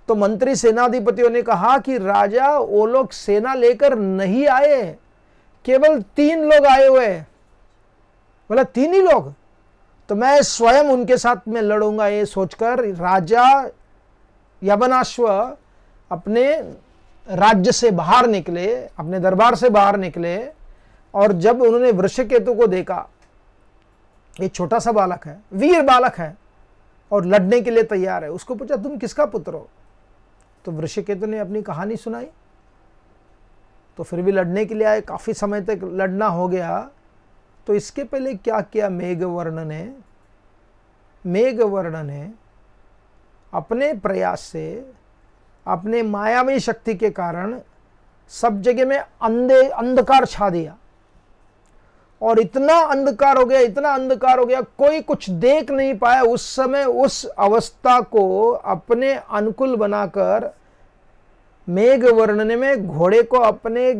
तो मंत्री सेनाधिपतियों ने कहा कि राजा वो लोग सेना लेकर नहीं आए केवल तीन लोग आए हुए बोला तीन ही लोग तो मैं स्वयं उनके साथ में लड़ूंगा ये सोचकर राजा यवनाश्व अपने राज्य से बाहर निकले अपने दरबार से बाहर निकले और जब उन्होंने केतु को देखा ये छोटा सा बालक है वीर बालक है और लड़ने के लिए तैयार है उसको पूछा तुम किसका पुत्र हो तो केतु ने अपनी कहानी सुनाई तो फिर भी लड़ने के लिए आए काफ़ी समय तक लड़ना हो गया तो इसके पहले क्या किया मेघवर्ण ने मेघवर्ण ने अपने प्रयास से अपने मायावी शक्ति के कारण सब जगह में अंधे अंधकार छा दिया और इतना अंधकार हो गया इतना अंधकार हो गया कोई कुछ देख नहीं पाया उस समय उस अवस्था को अपने अनुकूल बनाकर मेघ वर्णन में घोड़े को अपने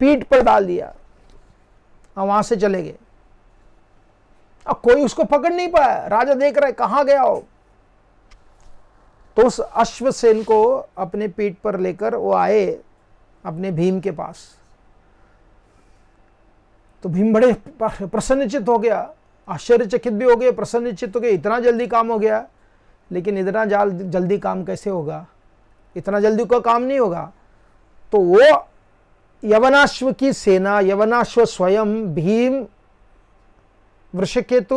पीठ पर डाल दिया और वहां से चले गए अब कोई उसको पकड़ नहीं पाया राजा देख रहे कहां गया हो तो उस अश्वसेन को अपने पीठ पर लेकर वो आए अपने भीम के पास तो भीम बड़े प्रसन्नचित हो गया आश्चर्यचकित भी हो गए प्रसन्नचित हो गए इतना जल्दी काम हो गया लेकिन इतना जल्दी काम कैसे होगा इतना जल्दी का काम नहीं होगा तो वो यवनाश्व की सेना यवनाश्व स्वयं भीम वृषकेतु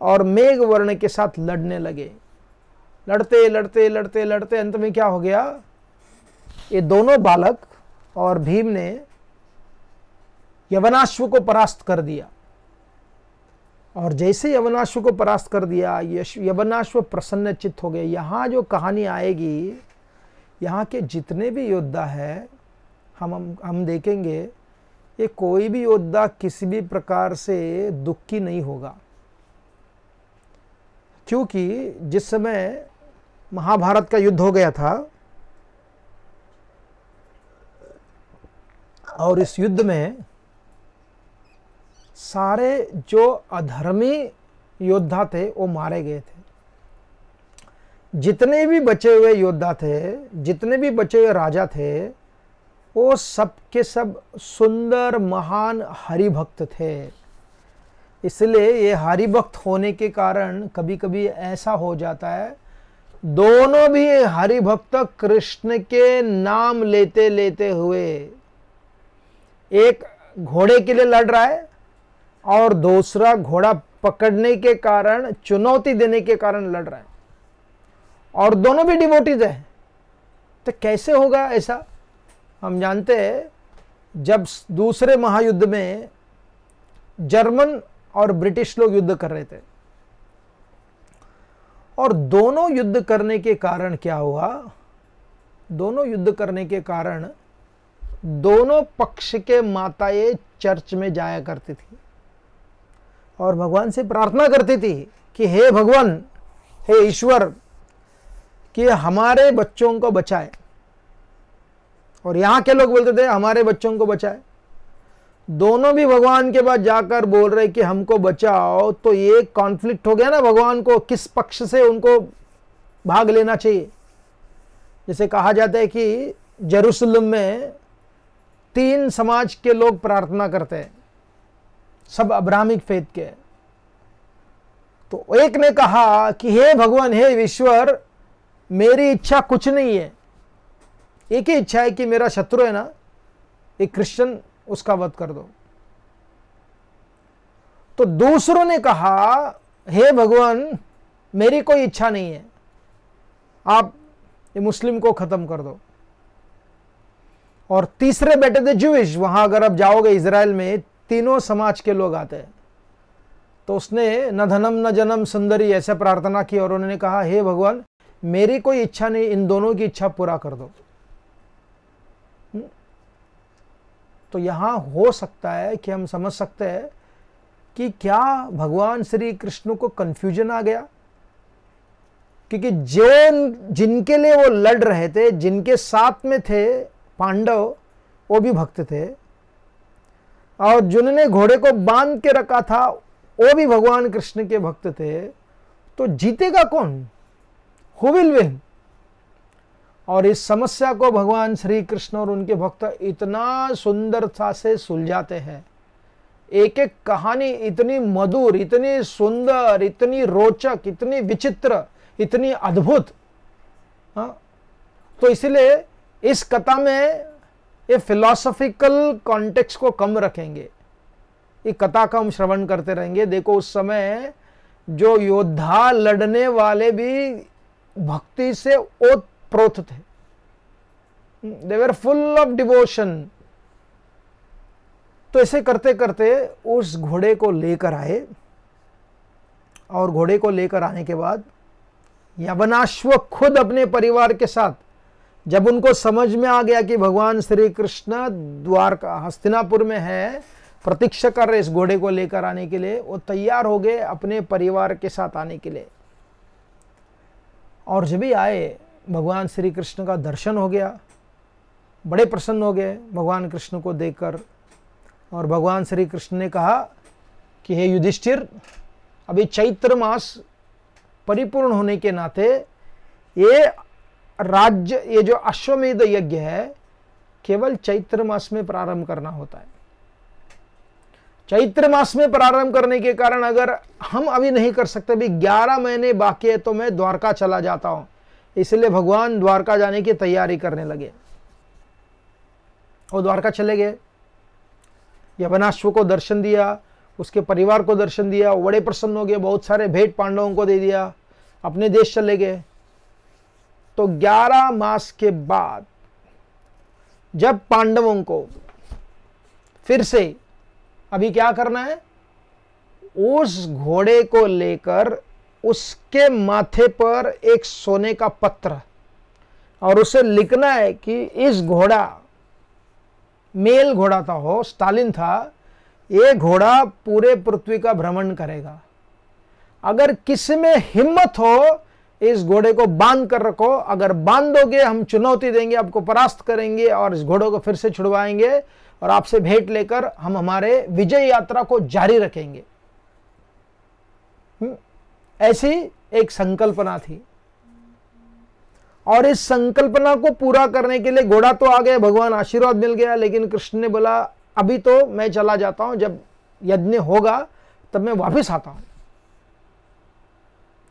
और मेघ वर्ण के साथ लड़ने लगे लड़ते लड़ते लड़ते लड़ते अंत में क्या हो गया ये दोनों बालक और भीम ने यवनाश्व को परास्त कर दिया और जैसे यवनाश्व को परास्त कर दिया यवनाश्व प्रसन्न चित्त हो गए यहाँ जो कहानी आएगी यहाँ के जितने भी योद्धा है हम हम हम देखेंगे ये कोई भी योद्धा किसी भी प्रकार से दुखी नहीं होगा क्योंकि जिस समय महाभारत का युद्ध हो गया था और इस युद्ध में सारे जो अधर्मी योद्धा थे वो मारे गए थे जितने भी बचे हुए योद्धा थे जितने भी बचे हुए राजा थे वो सब के सब सुंदर महान हरिभक्त थे इसलिए ये हरिभक्त होने के कारण कभी कभी ऐसा हो जाता है दोनों भी हरिभक्त कृष्ण के नाम लेते लेते हुए एक घोड़े के लिए लड़ रहा है और दूसरा घोड़ा पकड़ने के कारण चुनौती देने के कारण लड़ रहे हैं और दोनों भी डिवोटीज हैं तो कैसे होगा ऐसा हम जानते हैं जब दूसरे महायुद्ध में जर्मन और ब्रिटिश लोग युद्ध कर रहे थे और दोनों युद्ध करने के कारण क्या हुआ दोनों युद्ध करने के कारण दोनों पक्ष के माताएं चर्च में जाया करती थी और भगवान से प्रार्थना करती थी कि हे भगवान हे ईश्वर कि हमारे बच्चों को बचाए और यहाँ के लोग बोलते थे हमारे बच्चों को बचाए दोनों भी भगवान के पास जाकर बोल रहे कि हमको बचाओ तो ये कॉन्फ्लिक्ट हो गया ना भगवान को किस पक्ष से उनको भाग लेना चाहिए जैसे कहा जाता है कि जरूसलम में तीन समाज के लोग प्रार्थना करते हैं सब अब्राहमिक फेथ के तो एक ने कहा कि हे भगवान हे ईश्वर मेरी इच्छा कुछ नहीं है एक ही इच्छा है कि मेरा शत्रु है ना एक क्रिश्चियन उसका वध कर दो तो दूसरों ने कहा हे भगवान मेरी कोई इच्छा नहीं है आप ये मुस्लिम को ख़त्म कर दो और तीसरे बेटे थे जूश वहां अगर आप जाओगे इसराइल में तीनों समाज के लोग आते हैं तो उसने न धनम न जन्म सुंदरी ऐसे प्रार्थना की और उन्होंने कहा हे भगवान मेरी कोई इच्छा नहीं इन दोनों की इच्छा पूरा कर दो हम्म। तो यहां हो सकता है कि हम समझ सकते हैं कि क्या भगवान श्री कृष्ण को कंफ्यूजन आ गया क्योंकि जैन जिनके लिए वो लड़ रहे थे जिनके साथ में थे पांडव वो भी भक्त थे और जिन्होंने घोड़े को बांध के रखा था वो भी भगवान कृष्ण के भक्त थे तो जीतेगा कौन हु विल विन और इस समस्या को भगवान श्री कृष्ण और उनके भक्त इतना सुंदरता से सुलझाते हैं एक एक कहानी इतनी मधुर इतनी सुंदर इतनी रोचक इतनी विचित्र इतनी अद्भुत हाँ तो इसलिए इस कथा में ये फिलोसॉफिकल कॉन्टेक्स्ट को कम रखेंगे ये कथा का हम श्रवण करते रहेंगे देखो उस समय जो योद्धा लड़ने वाले भी भक्ति से ओतप्रोत थे देवर फुल ऑफ डिवोशन तो ऐसे करते करते उस घोड़े को लेकर आए और घोड़े को लेकर आने के बाद यवनाश्व खुद अपने परिवार के साथ जब उनको समझ में आ गया कि भगवान श्री कृष्ण द्वारका हस्तिनापुर में है प्रतीक्षा कर रहे इस घोड़े को लेकर आने के लिए वो तैयार हो गए अपने परिवार के साथ आने के लिए और जब भी आए भगवान श्री कृष्ण का दर्शन हो गया बड़े प्रसन्न हो गए भगवान कृष्ण को देखकर और भगवान श्री कृष्ण ने कहा कि हे युधिष्ठिर अभी चैत्र मास परिपूर्ण होने के नाते ये राज्य ये जो अश्वमेध यज्ञ है केवल चैत्र मास में प्रारंभ करना होता है चैत्र मास में प्रारंभ करने के कारण अगर हम अभी नहीं कर सकते भी ग्यारह महीने बाकी है तो मैं द्वारका चला जाता हूं इसलिए भगवान द्वारका जाने की तैयारी करने लगे और द्वारका चले गए यवनाश्व को दर्शन दिया उसके परिवार को दर्शन दिया बड़े प्रसन्न हो गए बहुत सारे भेंट पांडवों को दे दिया अपने देश चले गए तो 11 मास के बाद जब पांडवों को फिर से अभी क्या करना है उस घोड़े को लेकर उसके माथे पर एक सोने का पत्र और उसे लिखना है कि इस घोड़ा मेल घोड़ा था हो स्टालिन था ये घोड़ा पूरे पृथ्वी का भ्रमण करेगा अगर किसी में हिम्मत हो इस घोड़े को बांध कर रखो अगर बांधोगे हम चुनौती देंगे आपको परास्त करेंगे और इस घोड़े को फिर से छुड़वाएंगे और आपसे भेंट लेकर हम हमारे विजय यात्रा को जारी रखेंगे हम्म, ऐसी एक संकल्पना थी और इस संकल्पना को पूरा करने के लिए घोड़ा तो आ गया भगवान आशीर्वाद मिल गया लेकिन कृष्ण ने बोला अभी तो मैं चला जाता हूं जब यज्ञ होगा तब मैं वापस आता हूं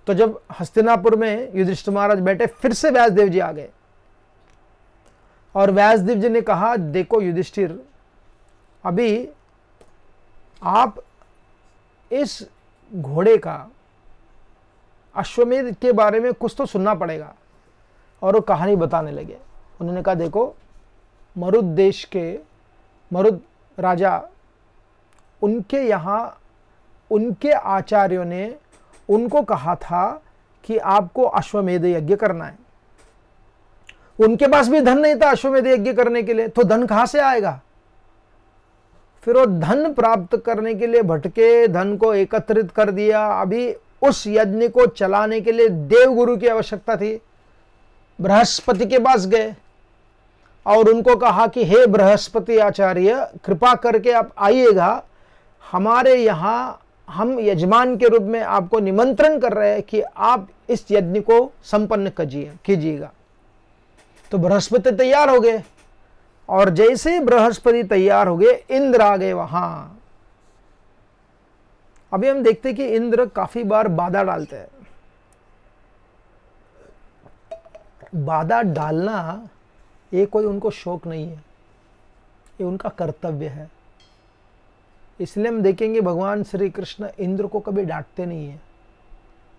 तो जब हस्तिनापुर में युधिष्ठ महाराज बैठे फिर से व्यासदेव जी आ गए और व्यासदेव जी ने कहा देखो युधिष्ठिर अभी आप इस घोड़े का अश्वमेध के बारे में कुछ तो सुनना पड़ेगा और वो कहानी बताने लगे उन्होंने कहा देखो मरुद देश के मरुद राजा उनके यहाँ उनके आचार्यों ने उनको कहा था कि आपको अश्वमेध यज्ञ करना है उनके पास भी धन नहीं था अश्वमेध यज्ञ करने के लिए तो धन कहां से आएगा फिर वो धन प्राप्त करने के लिए भटके धन को एकत्रित कर दिया अभी उस यज्ञ को चलाने के लिए देवगुरु की आवश्यकता थी बृहस्पति के पास गए और उनको कहा कि हे बृहस्पति आचार्य कृपा करके आप आइएगा हमारे यहां हम यजमान के रूप में आपको निमंत्रण कर रहे हैं कि आप इस यज्ञ को संपन्न कजिए कीजिएगा तो बृहस्पति तैयार हो गए और जैसे ही बृहस्पति तैयार हो गए इंद्र आ गए वहां अभी हम देखते कि इंद्र काफी बार बाधा डालते हैं बाधा डालना ये कोई उनको शौक नहीं है ये उनका कर्तव्य है इसलिए हम देखेंगे भगवान श्री कृष्ण इंद्र को कभी डांटते नहीं है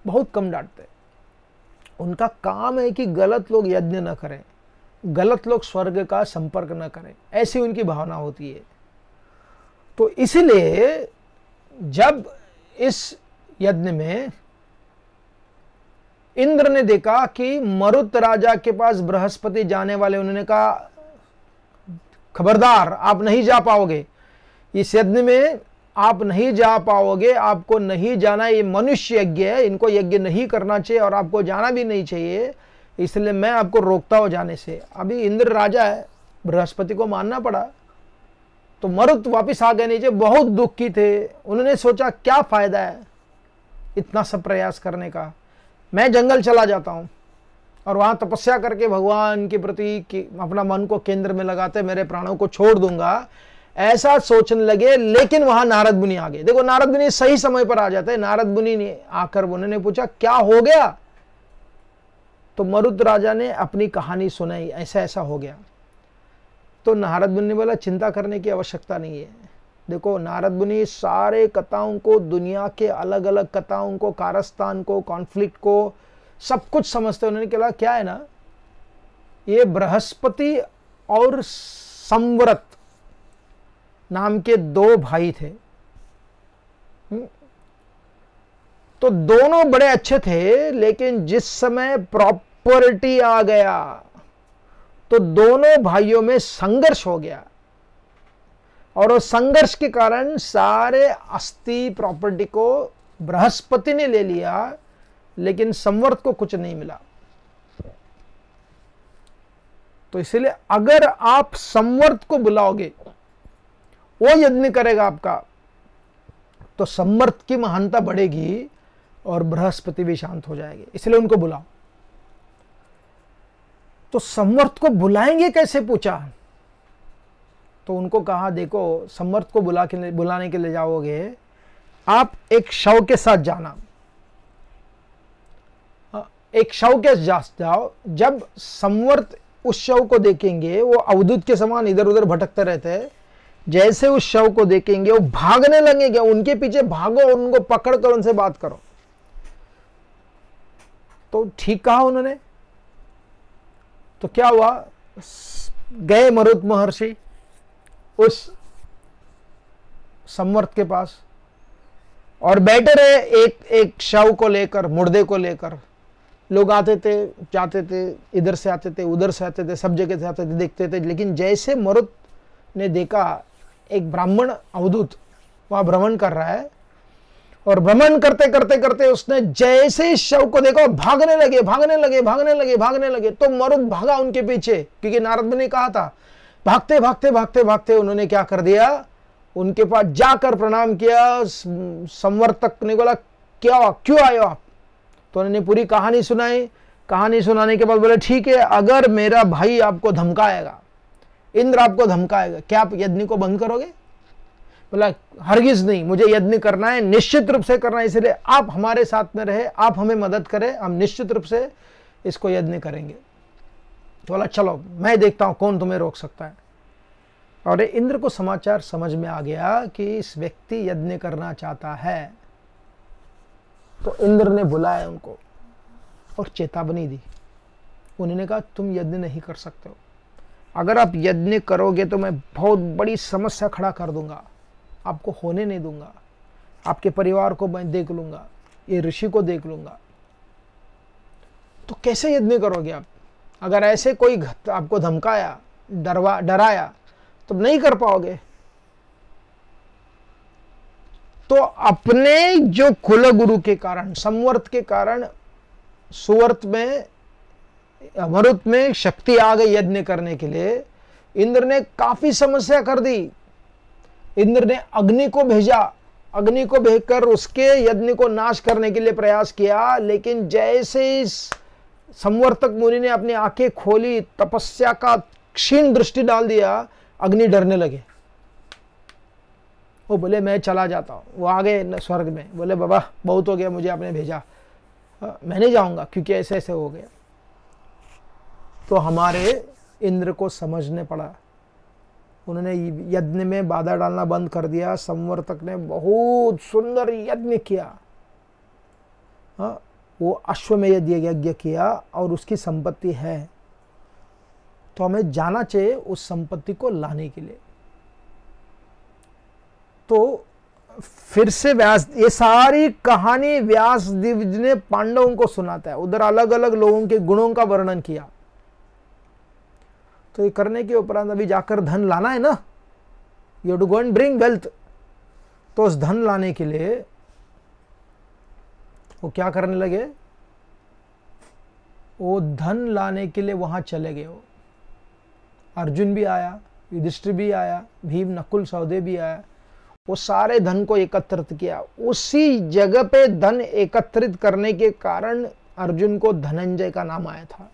बहुत कम डांटते हैं उनका काम है कि गलत लोग यज्ञ न करें गलत लोग स्वर्ग का संपर्क न करें ऐसी उनकी भावना होती है तो इसलिए जब इस यज्ञ में इंद्र ने देखा कि मरुत राजा के पास बृहस्पति जाने वाले उन्होंने कहा खबरदार आप नहीं जा पाओगे इस यज्ञ में आप नहीं जा पाओगे आपको नहीं जाना ये मनुष्य यज्ञ है इनको यज्ञ नहीं करना चाहिए और आपको जाना भी नहीं चाहिए इसलिए मैं आपको रोकता हूँ जाने से अभी इंद्र राजा है बृहस्पति को मानना पड़ा तो मरुत वापस आ गए नीचे बहुत दुखी थे उन्होंने सोचा क्या फ़ायदा है इतना सब प्रयास करने का मैं जंगल चला जाता हूँ और वहाँ तपस्या करके भगवान के प्रति अपना मन को केंद्र में लगाते मेरे प्राणों को छोड़ दूंगा ऐसा सोचने लगे लेकिन वहां नारद मुनि आ गए देखो नारद मुनि सही समय पर आ जाते हैं नारद मुनि ने आकर उन्होंने पूछा क्या हो गया तो मरुद राजा ने अपनी कहानी सुनाई ऐसा ऐसा हो गया तो नारद मुनि वाला बोला चिंता करने की आवश्यकता नहीं है देखो नारद मुनि सारे कथाओं को दुनिया के अलग अलग कथाओं को कारस्तान को कॉन्फ्लिक्ट को सब कुछ समझते उन्होंने कहा क्या है ना ये बृहस्पति और संवरत नाम के दो भाई थे हम्म। तो दोनों बड़े अच्छे थे लेकिन जिस समय प्रॉपर्टी आ गया तो दोनों भाइयों में संघर्ष हो गया और उस संघर्ष के कारण सारे अस्थि प्रॉपर्टी को बृहस्पति ने ले लिया लेकिन संवर्त को कुछ नहीं मिला तो इसलिए अगर आप संवर्त को बुलाओगे वो यज्ञ करेगा आपका तो समर्थ की महानता बढ़ेगी और बृहस्पति भी शांत हो जाएगी इसलिए उनको बुलाओ तो समर्थ को बुलाएंगे कैसे पूछा तो उनको कहा देखो समर्थ को बुला के बुलाने के लिए जाओगे आप एक शव के साथ जाना एक शव के साथ जाओ जब संवर्त उस शव को देखेंगे वो अवधूत के समान इधर उधर भटकते रहते हैं जैसे उस शव को देखेंगे वो भागने लगेंगे उनके पीछे भागो और उनको पकड़ कर उनसे बात करो तो ठीक कहा उन्होंने तो क्या हुआ गए मरुत महर्षि उस संवर्त के पास और बैठे रहे एक एक शव को लेकर मुर्दे को लेकर लोग आते थे जाते थे इधर से आते थे उधर से आते थे सब जगह से आते थे देखते थे लेकिन जैसे मरुत ने देखा एक ब्राह्मण अवधूत वहां भ्रमण कर रहा है और भ्रमण करते करते करते उसने जैसे शव को देखा भागने लगे भागने लगे भागने लगे भागने लगे तो मरुद भागा उनके पीछे क्योंकि नारद ने कहा था भागते भागते भागते भागते उन्होंने क्या कर दिया उनके पास जाकर प्रणाम किया संवर्तक ने बोला क्या क्यों आयो आप तो उन्होंने पूरी कहानी सुनाई कहानी सुनाने के बाद बोले ठीक है अगर मेरा भाई आपको धमकाएगा इंद्र आपको धमकाएगा क्या आप यज्ञ को बंद करोगे बोला हरगिज नहीं मुझे यज्ञ करना है निश्चित रूप से करना है इसलिए आप हमारे साथ में रहे आप हमें मदद करें हम निश्चित रूप से इसको यज्ञ करेंगे तो बोला चलो मैं देखता हूं कौन तुम्हें रोक सकता है और इंद्र को समाचार समझ में आ गया कि इस व्यक्ति यज्ञ करना चाहता है तो इंद्र ने बुलाया उनको और चेतावनी दी उन्होंने कहा तुम यज्ञ नहीं कर सकते हो अगर आप यज्ञ करोगे तो मैं बहुत बड़ी समस्या खड़ा कर दूंगा आपको होने नहीं दूंगा आपके परिवार को मैं देख लूंगा ये ऋषि को देख लूंगा तो कैसे यज्ञ करोगे आप अगर ऐसे कोई आपको धमकाया डरवा डराया तो नहीं कर पाओगे तो अपने जो कुल गुरु के कारण संवर्त के कारण सुवर्त में मरुत में शक्ति आ गई यज्ञ करने के लिए इंद्र ने काफी समस्या कर दी इंद्र ने अग्नि को भेजा अग्नि को भेजकर उसके यज्ञ को नाश करने के लिए प्रयास किया लेकिन जैसे इस संवर्तक मुनि ने अपनी आंखें खोली तपस्या का क्षीण दृष्टि डाल दिया अग्नि डरने लगे वो बोले मैं चला जाता हूँ वो आ गए स्वर्ग में बोले बाबा बहुत हो गया मुझे आपने भेजा मैं नहीं जाऊँगा क्योंकि ऐसे ऐसे हो गया तो हमारे इंद्र को समझने पड़ा उन्होंने यज्ञ में बाधा डालना बंद कर दिया संवर्तक ने बहुत सुंदर यज्ञ किया हा? वो अश्वमेध यज्ञ किया और उसकी संपत्ति है तो हमें जाना चाहिए उस संपत्ति को लाने के लिए तो फिर से व्यास ये सारी कहानी व्यास दिव्य ने पांडवों को सुनाता है उधर अलग अलग लोगों के गुणों का वर्णन किया तो ये करने के उपरांत अभी जाकर धन लाना है ना you to go and bring wealth तो उस धन लाने के लिए वो क्या करने लगे वो धन लाने के लिए वहां चले गए वो अर्जुन भी आया युधिष्ठिर भी आया भीम नकुल सौदे भी आया वो सारे धन को एकत्रित किया उसी जगह पे धन एकत्रित करने के कारण अर्जुन को धनंजय का नाम आया था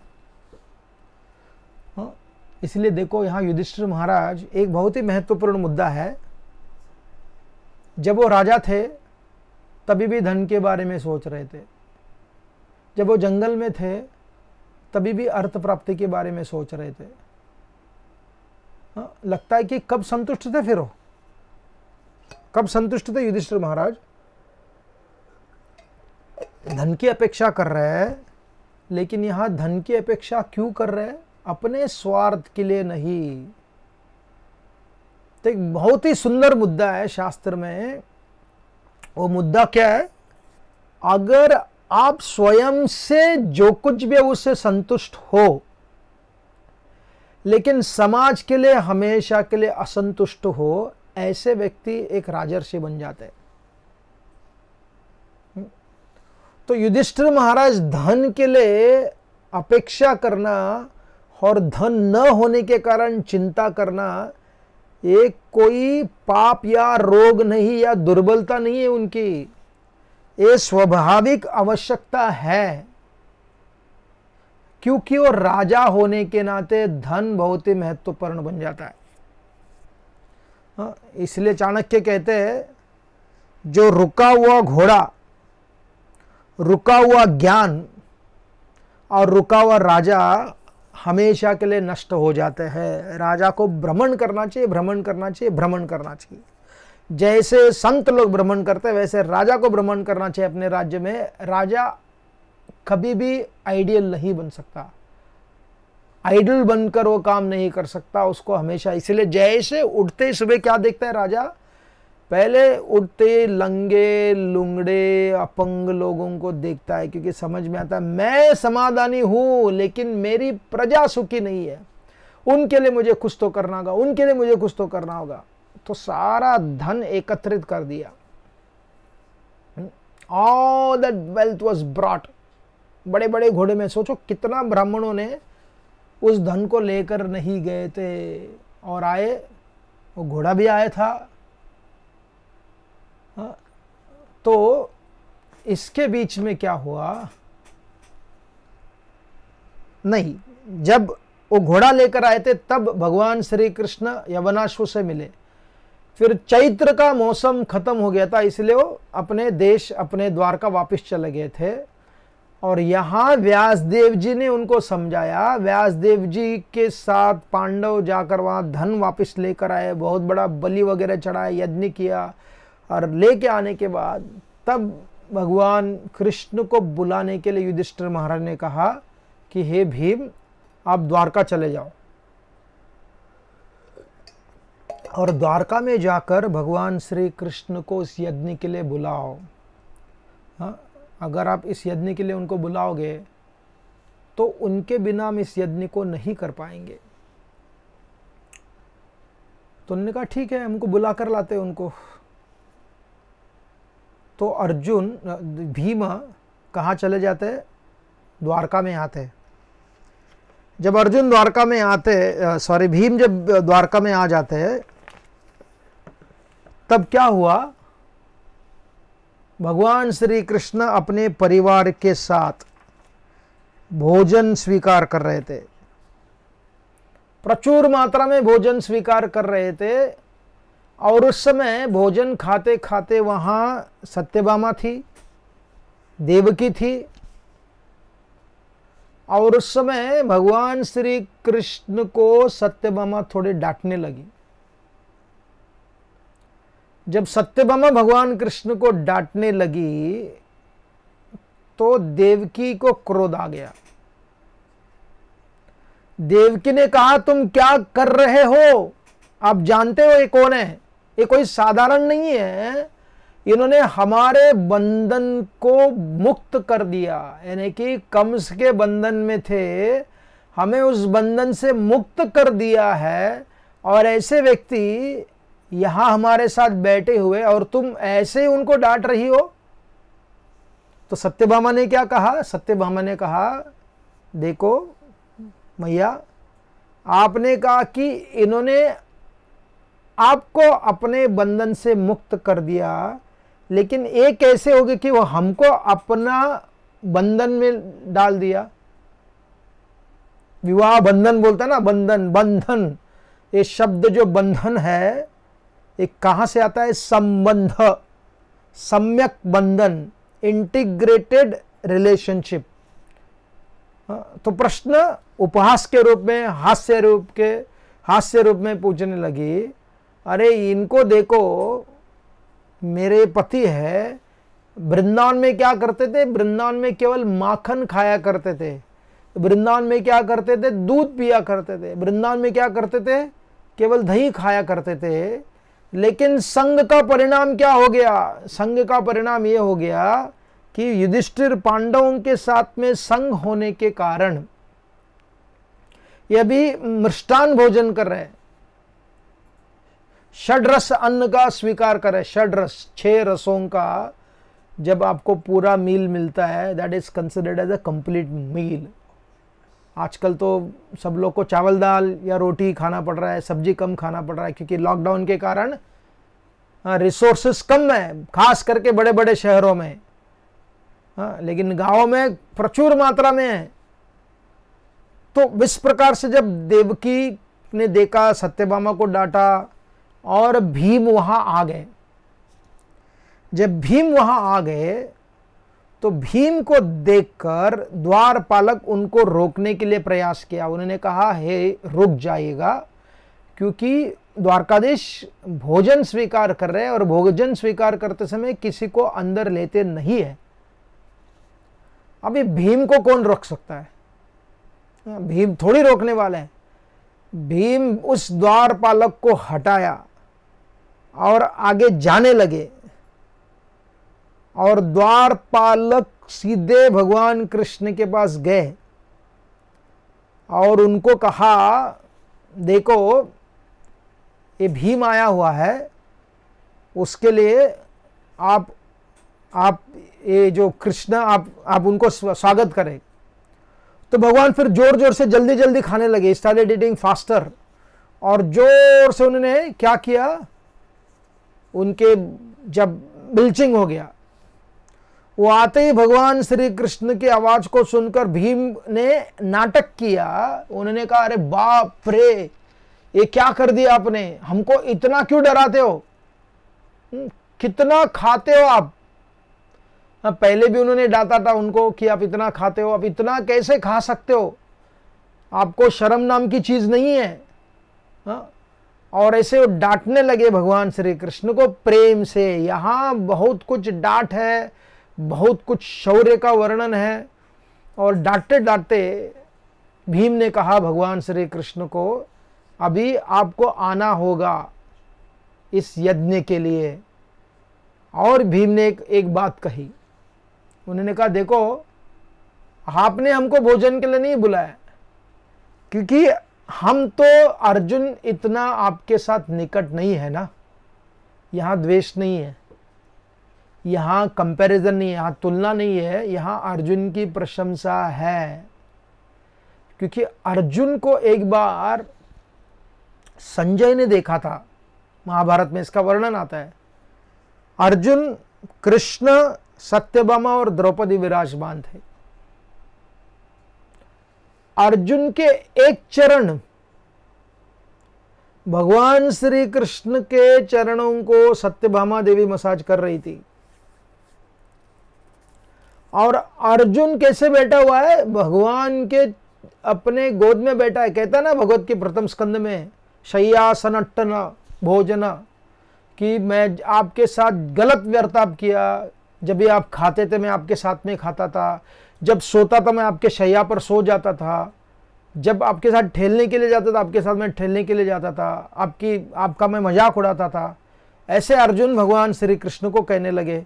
इसलिए देखो यहाँ युधिष्ठिर महाराज एक बहुत ही महत्वपूर्ण मुद्दा है जब वो राजा थे तभी भी धन के बारे में सोच रहे थे जब वो जंगल में थे तभी भी अर्थ प्राप्ति के बारे में सोच रहे थे हाँ, लगता है कि कब संतुष्ट थे फिर वो कब संतुष्ट थे युधिष्ठिर महाराज धन की अपेक्षा कर रहे हैं लेकिन यहाँ धन की अपेक्षा क्यों कर रहे हैं अपने स्वार्थ के लिए नहीं तो एक बहुत ही सुंदर मुद्दा है शास्त्र में वो मुद्दा क्या है अगर आप स्वयं से जो कुछ भी उससे संतुष्ट हो लेकिन समाज के लिए हमेशा के लिए असंतुष्ट हो ऐसे व्यक्ति एक राजर्षि बन जाते हैं हम्म। तो युधिष्ठिर महाराज धन के लिए अपेक्षा करना और धन न होने के कारण चिंता करना एक कोई पाप या रोग नहीं या दुर्बलता नहीं है उनकी ये स्वाभाविक आवश्यकता है क्योंकि वो राजा होने के नाते धन बहुत ही महत्वपूर्ण बन जाता है हाँ, इसलिए चाणक्य कहते हैं जो रुका हुआ घोड़ा रुका हुआ ज्ञान और रुका हुआ राजा हमेशा के लिए नष्ट हो जाते हैं राजा को भ्रमण करना चाहिए भ्रमण करना चाहिए भ्रमण करना चाहिए जैसे संत लोग भ्रमण करते हैं वैसे राजा को भ्रमण करना चाहिए अपने राज्य में राजा कभी भी आइडियल नहीं बन सकता आइडल बनकर वो काम नहीं कर सकता उसको हमेशा इसलिए जैसे उठते सुबह क्या देखता है राजा पहले उड़ते लंगे लुंगड़े अपंग लोगों को देखता है क्योंकि समझ में आता है मैं समाधानी हूं लेकिन मेरी प्रजा सुखी नहीं है उनके लिए मुझे कुछ तो करना होगा उनके लिए मुझे कुछ तो करना होगा तो सारा धन एकत्रित कर दिया all that wealth was brought बड़े बड़े घोड़े में सोचो कितना ब्राह्मणों ने उस धन को लेकर नहीं गए थे और आए वो घोड़ा भी आया था तो इसके बीच में क्या हुआ नहीं जब वो घोड़ा लेकर आए थे तब भगवान श्री कृष्ण यवनाश्व से मिले फिर चैत्र का मौसम खत्म हो गया था इसलिए वो अपने देश अपने द्वारका वापस चले गए थे और यहाँ व्यासदेव जी ने उनको समझाया व्यासदेव जी के साथ पांडव जाकर वहाँ धन वापस लेकर आए बहुत बड़ा बलि वगैरह चढ़ाए यज्ञ किया और लेके आने के बाद तब भगवान कृष्ण को बुलाने के लिए युधिष्ठिर महाराज ने कहा कि हे भीम आप द्वारका चले जाओ और द्वारका में जाकर भगवान श्री कृष्ण को इस यज्ञ के लिए बुलाओ हाँ अगर आप इस यज्ञ के लिए उनको बुलाओगे तो उनके बिना हम इस यज्ञ को नहीं कर पाएंगे तो उन्होंने कहा ठीक है हमको बुला कर लाते उनको तो अर्जुन भीम कहाँ चले जाते द्वारका में आते जब अर्जुन द्वारका में आते सॉरी भीम जब द्वारका में आ जाते हैं तब क्या हुआ भगवान श्री कृष्ण अपने परिवार के साथ भोजन स्वीकार कर रहे थे प्रचुर मात्रा में भोजन स्वीकार कर रहे थे और उस समय भोजन खाते खाते वहाँ सत्यभामा थी देवकी थी और उस समय भगवान श्री कृष्ण को सत्यभामा थोड़े डांटने लगी जब सत्यभामा भगवान कृष्ण को डांटने लगी तो देवकी को क्रोध आ गया देवकी ने कहा तुम क्या कर रहे हो आप जानते हो ये कौन है ये कोई साधारण नहीं है इन्होंने हमारे बंधन को मुक्त कर दिया यानी कि कम्स के बंधन में थे हमें उस बंधन से मुक्त कर दिया है और ऐसे व्यक्ति यहाँ हमारे साथ बैठे हुए और तुम ऐसे ही उनको डांट रही हो तो सत्यभामा ने क्या कहा सत्यभामा ने कहा देखो मैया आपने कहा कि इन्होंने आपको अपने बंधन से मुक्त कर दिया लेकिन एक कैसे होगी कि वो हमको अपना बंधन में डाल दिया विवाह बंधन बोलता ना बंधन बंधन ये शब्द जो बंधन है ये कहाँ से आता है संबंध सम्यक बंधन इंटीग्रेटेड रिलेशनशिप हाँ, तो प्रश्न उपहास के रूप में हास्य रूप के हास्य रूप में पूछने लगी अरे इनको देखो मेरे पति है वृंदावन में क्या करते थे वृंदावन में केवल माखन खाया करते थे वृंदावन में क्या करते थे दूध पिया करते थे वृंदावन में क्या करते थे केवल दही खाया करते थे लेकिन संघ का परिणाम क्या हो गया संघ का परिणाम ये हो गया कि युधिष्ठिर पांडवों के साथ में संघ होने के कारण ये भी मृष्टान भोजन कर रहे हैं षडरस अन्न का स्वीकार करें षडरस छः रसों का जब आपको पूरा मील मिलता है that is considered as a complete meal आजकल तो सब लोग को चावल दाल या रोटी खाना पड़ रहा है सब्जी कम खाना पड़ रहा है क्योंकि लॉकडाउन के कारण रिसोर्सेस हाँ, कम है खास करके बड़े बड़े शहरों में आ, हाँ, लेकिन गाँव में प्रचुर मात्रा में है तो इस प्रकार से जब देवकी ने देखा सत्यभामा को डांटा और भीम वहाँ आ गए जब भीम वहाँ आ गए तो भीम को देखकर द्वारपालक उनको रोकने के लिए प्रयास किया उन्होंने कहा हे रुक जाइएगा क्योंकि द्वारकाधीश भोजन स्वीकार कर रहे हैं और भोजन स्वीकार करते समय किसी को अंदर लेते नहीं है अभी भीम को कौन रोक सकता है हाँ, भीम थोड़ी रोकने वाले हैं भीम उस द्वारपालक को हटाया और आगे जाने लगे और द्वारपालक सीधे भगवान कृष्ण के पास गए और उनको कहा देखो ये भीम आया हुआ है उसके लिए आप आप ये जो कृष्ण आप आप उनको स्वागत करें तो भगवान फिर जोर जोर से जल्दी जल्दी खाने लगे स्टार्ट एडिटिंग फास्टर और जोर से उन्होंने क्या किया उनके जब बिल्चिंग हो गया वो आते ही भगवान श्री कृष्ण की आवाज को सुनकर भीम ने नाटक किया उन्होंने कहा अरे बाप रे ये क्या कर दिया आपने हमको इतना क्यों डराते हो हम्म, कितना खाते हो आप हाँ, पहले भी उन्होंने डांटा था उनको कि आप इतना खाते हो आप इतना कैसे खा सकते हो आपको शर्म नाम की चीज नहीं है हाँ, और ऐसे वो डांटने लगे भगवान श्री कृष्ण को प्रेम से यहाँ बहुत कुछ डांट है बहुत कुछ शौर्य का वर्णन है और डांटते डांटते भीम ने कहा भगवान श्री कृष्ण को अभी आपको आना होगा इस यज्ञ के लिए और भीम ने एक, एक बात कही उन्होंने कहा देखो आपने हमको भोजन के लिए नहीं बुलाया क्योंकि हम तो अर्जुन इतना आपके साथ निकट नहीं है ना यहां द्वेष नहीं है यहां कंपैरिजन नहीं है यहां तुलना नहीं है यहां अर्जुन की प्रशंसा है क्योंकि अर्जुन को एक बार संजय ने देखा था महाभारत में इसका वर्णन आता है अर्जुन कृष्ण सत्यभामा और द्रौपदी विराजमान थे अर्जुन के एक चरण भगवान श्री कृष्ण के चरणों को सत्यभामा देवी मसाज कर रही थी और अर्जुन कैसे बैठा हुआ है भगवान के अपने गोद में बैठा है कहता ना भगवत के प्रथम स्कंद में शय्यासनट्टना भोजन कि मैं आपके साथ गलत व्यर्ताप किया जब भी आप खाते थे मैं आपके साथ में खाता था जब सोता था मैं आपके शैया पर सो जाता था जब आपके साथ ठेलने के लिए जाता था आपके साथ मैं ठेलने के लिए जाता था आपकी आपका मैं मजाक उड़ाता था ऐसे अर्जुन भगवान श्री कृष्ण को कहने लगे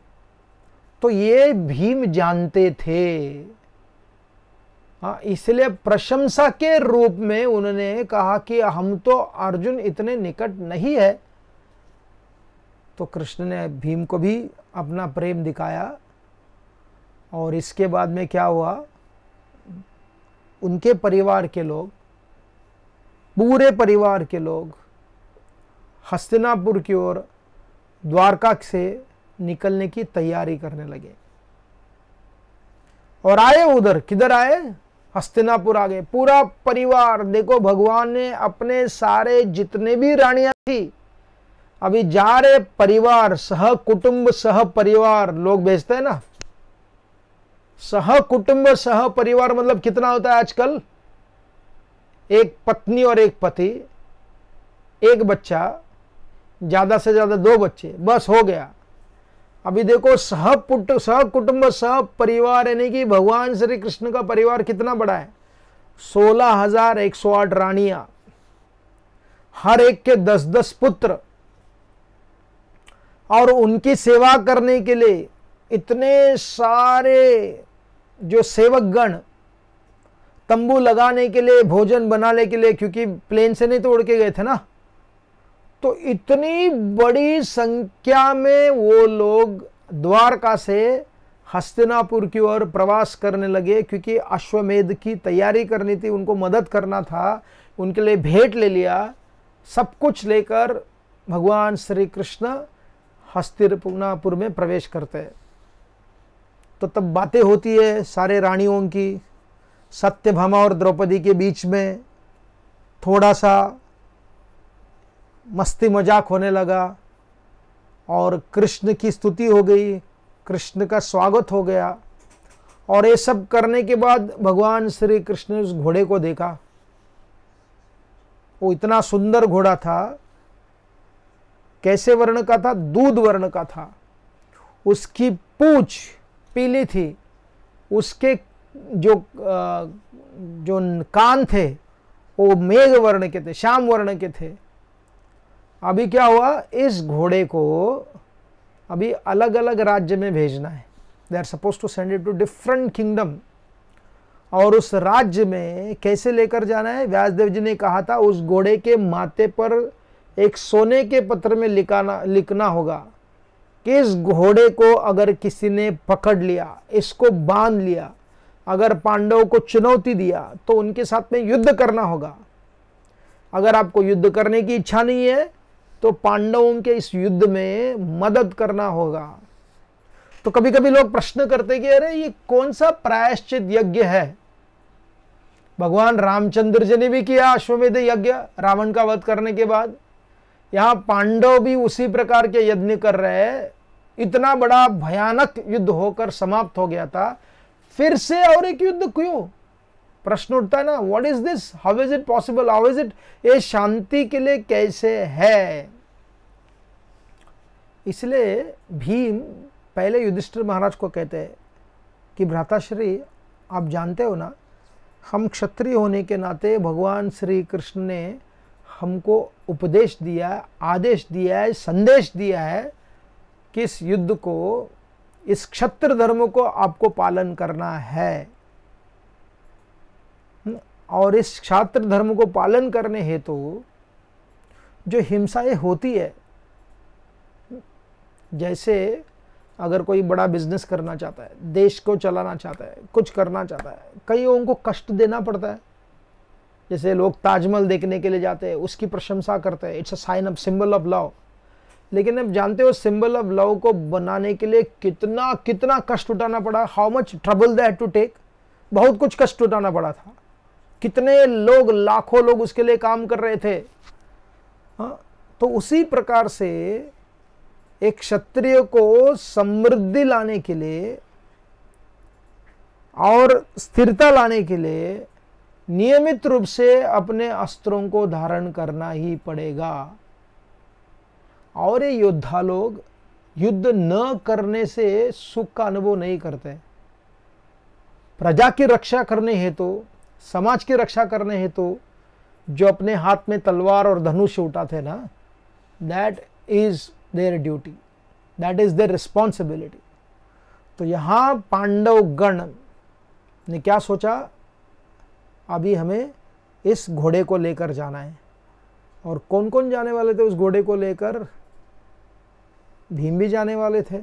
तो ये भीम जानते थे हाँ इसलिए प्रशंसा के रूप में उन्होंने कहा कि हम तो अर्जुन इतने निकट नहीं है तो कृष्ण ने भीम को भी अपना प्रेम दिखाया और इसके बाद में क्या हुआ उनके परिवार के लोग पूरे परिवार के लोग हस्तिनापुर की ओर द्वारका से निकलने की तैयारी करने लगे और आए उधर किधर आए हस्तिनापुर आ गए पूरा परिवार देखो भगवान ने अपने सारे जितने भी रानियां थी अभी जा रहे परिवार सह कुटुंब सह परिवार लोग भेजते हैं ना सह कुटुंब सह परिवार मतलब कितना होता है आजकल एक पत्नी और एक पति एक बच्चा ज़्यादा से ज़्यादा दो बच्चे बस हो गया अभी देखो सह पुट सह कुटुंब सह परिवार यानी कि भगवान श्री कृष्ण का परिवार कितना बड़ा है सोलह हजार एक सौ आठ रानिया हर एक के दस दस पुत्र और उनकी सेवा करने के लिए इतने सारे जो सेवक गण तंबू लगाने के लिए भोजन बनाने के लिए क्योंकि प्लेन से नहीं तो उड़ के गए थे ना तो इतनी बड़ी संख्या में वो लोग द्वारका से हस्तिनापुर की ओर प्रवास करने लगे क्योंकि अश्वमेध की तैयारी करनी थी उनको मदद करना था उनके लिए भेंट ले लिया सब कुछ लेकर भगवान श्री कृष्ण हस्तिनापुर में प्रवेश करते हैं तो तब बातें होती है सारे रानियों की सत्यभामा और द्रौपदी के बीच में थोड़ा सा मस्ती मजाक होने लगा और कृष्ण की स्तुति हो गई कृष्ण का स्वागत हो गया और ये सब करने के बाद भगवान श्री कृष्ण ने उस घोड़े को देखा वो इतना सुंदर घोड़ा था कैसे वर्ण का था दूध वर्ण का था उसकी पूछ पीली थी उसके जो जो कान थे वो मेघ वर्ण के थे श्याम वर्ण के थे अभी क्या हुआ इस घोड़े को अभी अलग अलग राज्य में भेजना है they are suppose to send it to different kingdom और उस राज्य में कैसे लेकर जाना है व्यासदेव जी ने कहा था उस घोड़े के माथे पर एक सोने के पत्र में लिखाना लिखना होगा कि इस घोड़े को अगर किसी ने पकड़ लिया इसको बांध लिया अगर पांडवों को चुनौती दिया तो उनके साथ में युद्ध करना होगा अगर आपको युद्ध करने की इच्छा नहीं है तो पांडवों के इस युद्ध में मदद करना होगा तो कभी कभी लोग प्रश्न करते कि अरे ये कौन सा प्रायश्चित यज्ञ है भगवान रामचंद्र जी ने भी किया अश्वमेध यज्ञ रावण का वध करने के बाद यहां पांडव भी उसी प्रकार के यज्ञ कर रहे हैं इतना बड़ा भयानक युद्ध होकर समाप्त हो गया था फिर से और एक युद्ध क्यों प्रश्न उठता है ना what is this how is it possible how is it ये शांति के लिए कैसे है इसलिए भीम पहले युधिष्ठिर महाराज को कहते हैं कि भ्राताश्री आप जानते हो ना हम क्षत्रिय होने के नाते भगवान श्री कृष्ण ने हमको उपदेश दिया आदेश दिया है संदेश दिया है कि इस युद्ध को इस क्षत्र धर्म को आपको पालन करना है और इस क्षात्र धर्म को पालन करने हेतु तो, जो हिंसाएं होती है जैसे अगर कोई बड़ा बिजनेस करना चाहता है देश को चलाना चाहता है कुछ करना चाहता है कईयों को कष्ट देना पड़ता है जैसे लोग ताजमहल देखने के लिए जाते हैं उसकी प्रशंसा करते हैं it's a sign of symbol of love लेकिन आप जानते हो सिंबल ऑफ लव को बनाने के लिए कितना कितना कष्ट उठाना पड़ा how much trouble they to take बहुत कुछ कष्ट उठाना पड़ा था कितने लोग लाखों लोग उसके लिए काम कर रहे थे हा? तो उसी प्रकार से एक क्षत्रिय को समृद्धि लाने के लिए और स्थिरता लाने के लिए नियमित रूप से अपने अस्त्रों को धारण करना ही पड़ेगा और ये योद्धा लोग युद्ध न करने से सुख का अनुभव नहीं करते प्रजा की रक्षा करने हेतु तो, समाज की रक्षा करने हेतु तो, जो अपने हाथ में तलवार और धनुष उठाते ना that is their duty that is their responsibility तो यहाँ पांडव गण ने क्या सोचा अभी हमें इस घोड़े को लेकर जाना है और कौन कौन जाने वाले थे उस घोड़े को लेकर भीम भी जाने वाले थे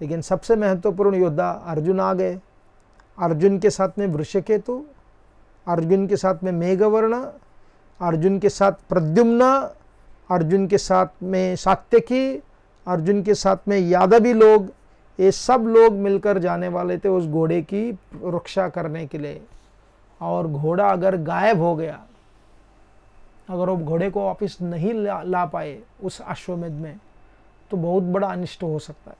लेकिन सबसे महत्वपूर्ण योद्धा अर्जुन आ गए अर्जुन के साथ में वृषकेतु अर्जुन के साथ में मेघवर्ण अर्जुन के साथ प्रद्युम्न अर्जुन के साथ में सात्यकी अर्जुन के साथ में यादवी लोग ये सब लोग मिलकर जाने वाले थे उस घोड़े की रक्षा करने के लिए और घोड़ा अगर गायब हो गया अगर वो घोड़े को वापस नहीं ला, ला पाए उस अश्वमेध में तो बहुत बड़ा अनिष्ट हो सकता है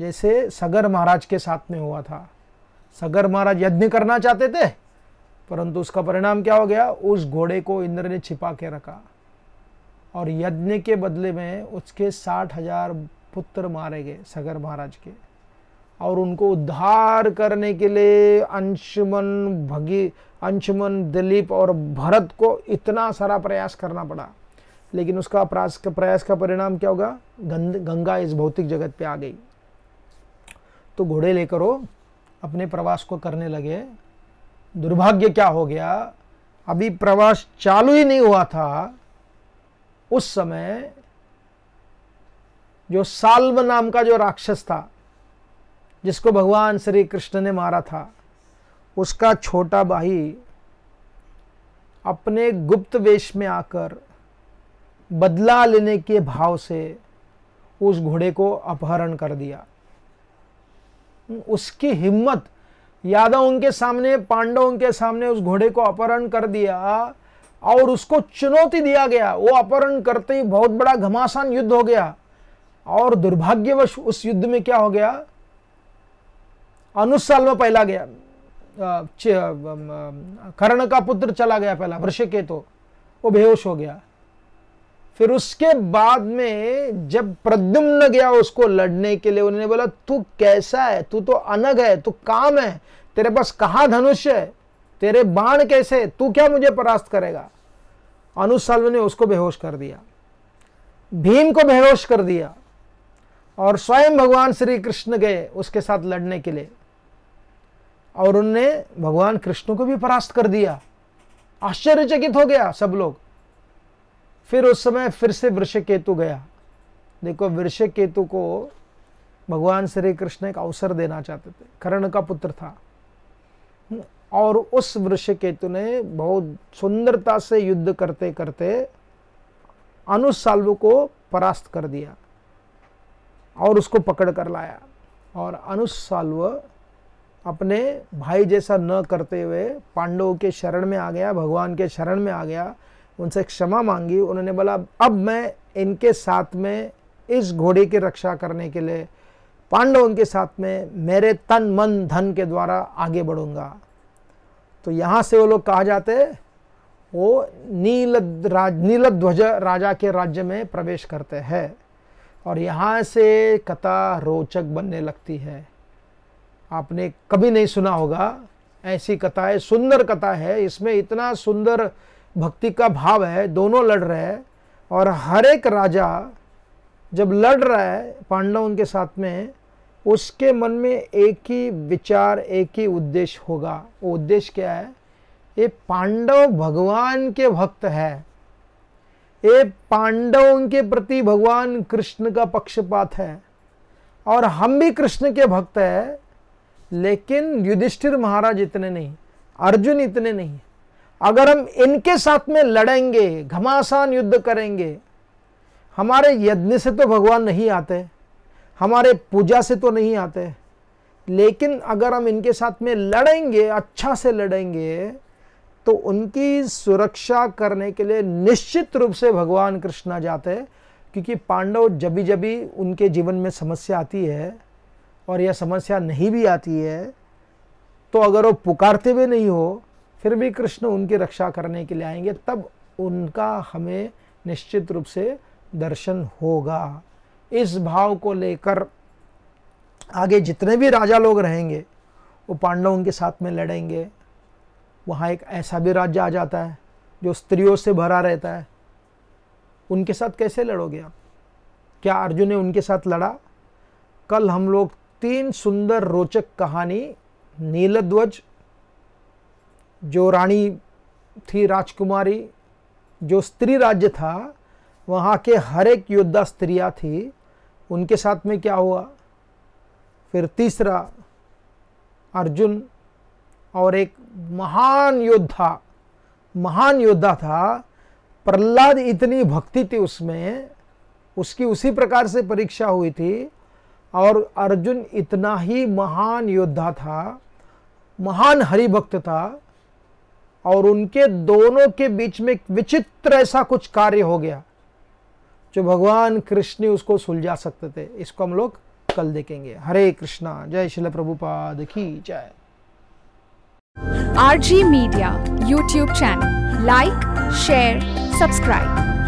जैसे सगर महाराज के साथ में हुआ था सगर महाराज यज्ञ करना चाहते थे परंतु उसका परिणाम क्या हो गया उस घोड़े को इंद्र ने छिपा के रखा और यज्ञ के बदले में उसके साठ हजार पुत्र मारे गए सगर महाराज के और उनको उद्धार करने के लिए अंशुमन भगी अंशुमन दिलीप और भरत को इतना सारा प्रयास करना पड़ा लेकिन उसका प्रयास का प्रयास का परिणाम क्या होगा गंद गंगा इस भौतिक जगत पे आ गई तो घोड़े लेकर वो अपने प्रवास को करने लगे दुर्भाग्य क्या हो गया अभी प्रवास चालू ही नहीं हुआ था उस समय जो साल्व नाम का जो राक्षस था जिसको भगवान श्री कृष्ण ने मारा था उसका छोटा भाई अपने गुप्त वेश में आकर बदला लेने के भाव से उस घोड़े को अपहरण कर दिया उसकी हिम्मत यादव उनके सामने पांडव के सामने उस घोड़े को अपहरण कर दिया और उसको चुनौती दिया गया वो अपहरण करते ही बहुत बड़ा घमासान युद्ध हो गया और दुर्भाग्यवश उस युद्ध में क्या हो गया में पहला गया कर्ण का पुत्र चला गया पहला वृषिकेतु तो, वो बेहोश हो गया फिर उसके बाद में जब प्रद्युम्न गया उसको लड़ने के लिए उन्होंने बोला तू कैसा है तू तो अनग है तू काम है तेरे पास कहा धनुष है तेरे बाण कैसे तू क्या मुझे परास्त करेगा अनुसल्व ने उसको बेहोश कर दिया भीम को बेहोश कर दिया और स्वयं भगवान श्री कृष्ण गए उसके साथ लड़ने के लिए और उनने भगवान कृष्ण को भी परास्त कर दिया आश्चर्यचकित हो गया सब लोग फिर उस समय फिर से वृक्ष केतु गया देखो वृक्ष केतु को भगवान श्री कृष्ण एक अवसर देना चाहते थे कर्ण का पुत्र था और उस वृक्ष केतु ने बहुत सुंदरता से युद्ध करते करते अनुसाल्व को परास्त कर दिया और उसको पकड़ कर लाया और अनुसाल्व अपने भाई जैसा न करते हुए पांडवों के शरण में आ गया भगवान के शरण में आ गया उनसे क्षमा मांगी उन्होंने बोला अब मैं इनके साथ में इस घोड़े की रक्षा करने के लिए पांडव उनके साथ में मेरे तन मन धन के द्वारा आगे बढ़ूंगा तो यहाँ से वो लोग कहा जाते वो नील राज नील ध्वज राजा के राज्य में प्रवेश करते हैं और यहाँ से कथा रोचक बनने लगती है आपने कभी नहीं सुना होगा ऐसी कथा है सुंदर कथा है इसमें इतना सुंदर भक्ति का भाव है दोनों लड़ रहे हैं और हर एक राजा जब लड़ रहा है पांडव उनके साथ में उसके मन में एक ही विचार एक ही उद्देश्य होगा वो उद्देश्य क्या है ये पांडव भगवान के भक्त है ये पांडव उनके प्रति भगवान कृष्ण का पक्षपात है और हम भी कृष्ण के भक्त हैं लेकिन युधिष्ठिर महाराज इतने नहीं अर्जुन इतने नहीं अगर हम इनके साथ में लड़ेंगे घमासान युद्ध करेंगे हमारे यज्ञ से तो भगवान नहीं आते हमारे पूजा से तो नहीं आते लेकिन अगर हम इनके साथ में लड़ेंगे अच्छा से लड़ेंगे तो उनकी सुरक्षा करने के लिए निश्चित रूप से भगवान कृष्णा जाते क्योंकि पांडव जब भी जब भी उनके जीवन में समस्या आती है और यह समस्या नहीं भी आती है तो अगर वो पुकारते हुए नहीं हो फिर भी कृष्ण उनकी रक्षा करने के लिए आएंगे तब उनका हमें निश्चित रूप से दर्शन होगा इस भाव को लेकर आगे जितने भी राजा लोग रहेंगे वो पांडव उनके साथ में लड़ेंगे वहाँ एक ऐसा भी राज्य आ जाता है जो स्त्रियों से भरा रहता है उनके साथ कैसे लड़ोगे आप क्या अर्जुन ने उनके साथ लड़ा कल हम लोग तीन सुंदर रोचक कहानी नीलध्वज जो रानी थी राजकुमारी जो स्त्री राज्य था वहाँ के हर एक योद्धा स्त्रियाँ थी उनके साथ में क्या हुआ फिर तीसरा अर्जुन और एक महान योद्धा महान योद्धा था प्रहलाद इतनी भक्ति थी उसमें उसकी उसी प्रकार से परीक्षा हुई थी और अर्जुन इतना ही महान योद्धा था महान हरिभक्त था और उनके दोनों के बीच में विचित्र ऐसा कुछ कार्य हो गया जो भगवान कृष्ण उसको सुलझा सकते थे इसको हम लोग कल देखेंगे हरे कृष्णा जय शिल प्रभुपाद की जय RG media YouTube channel like share subscribe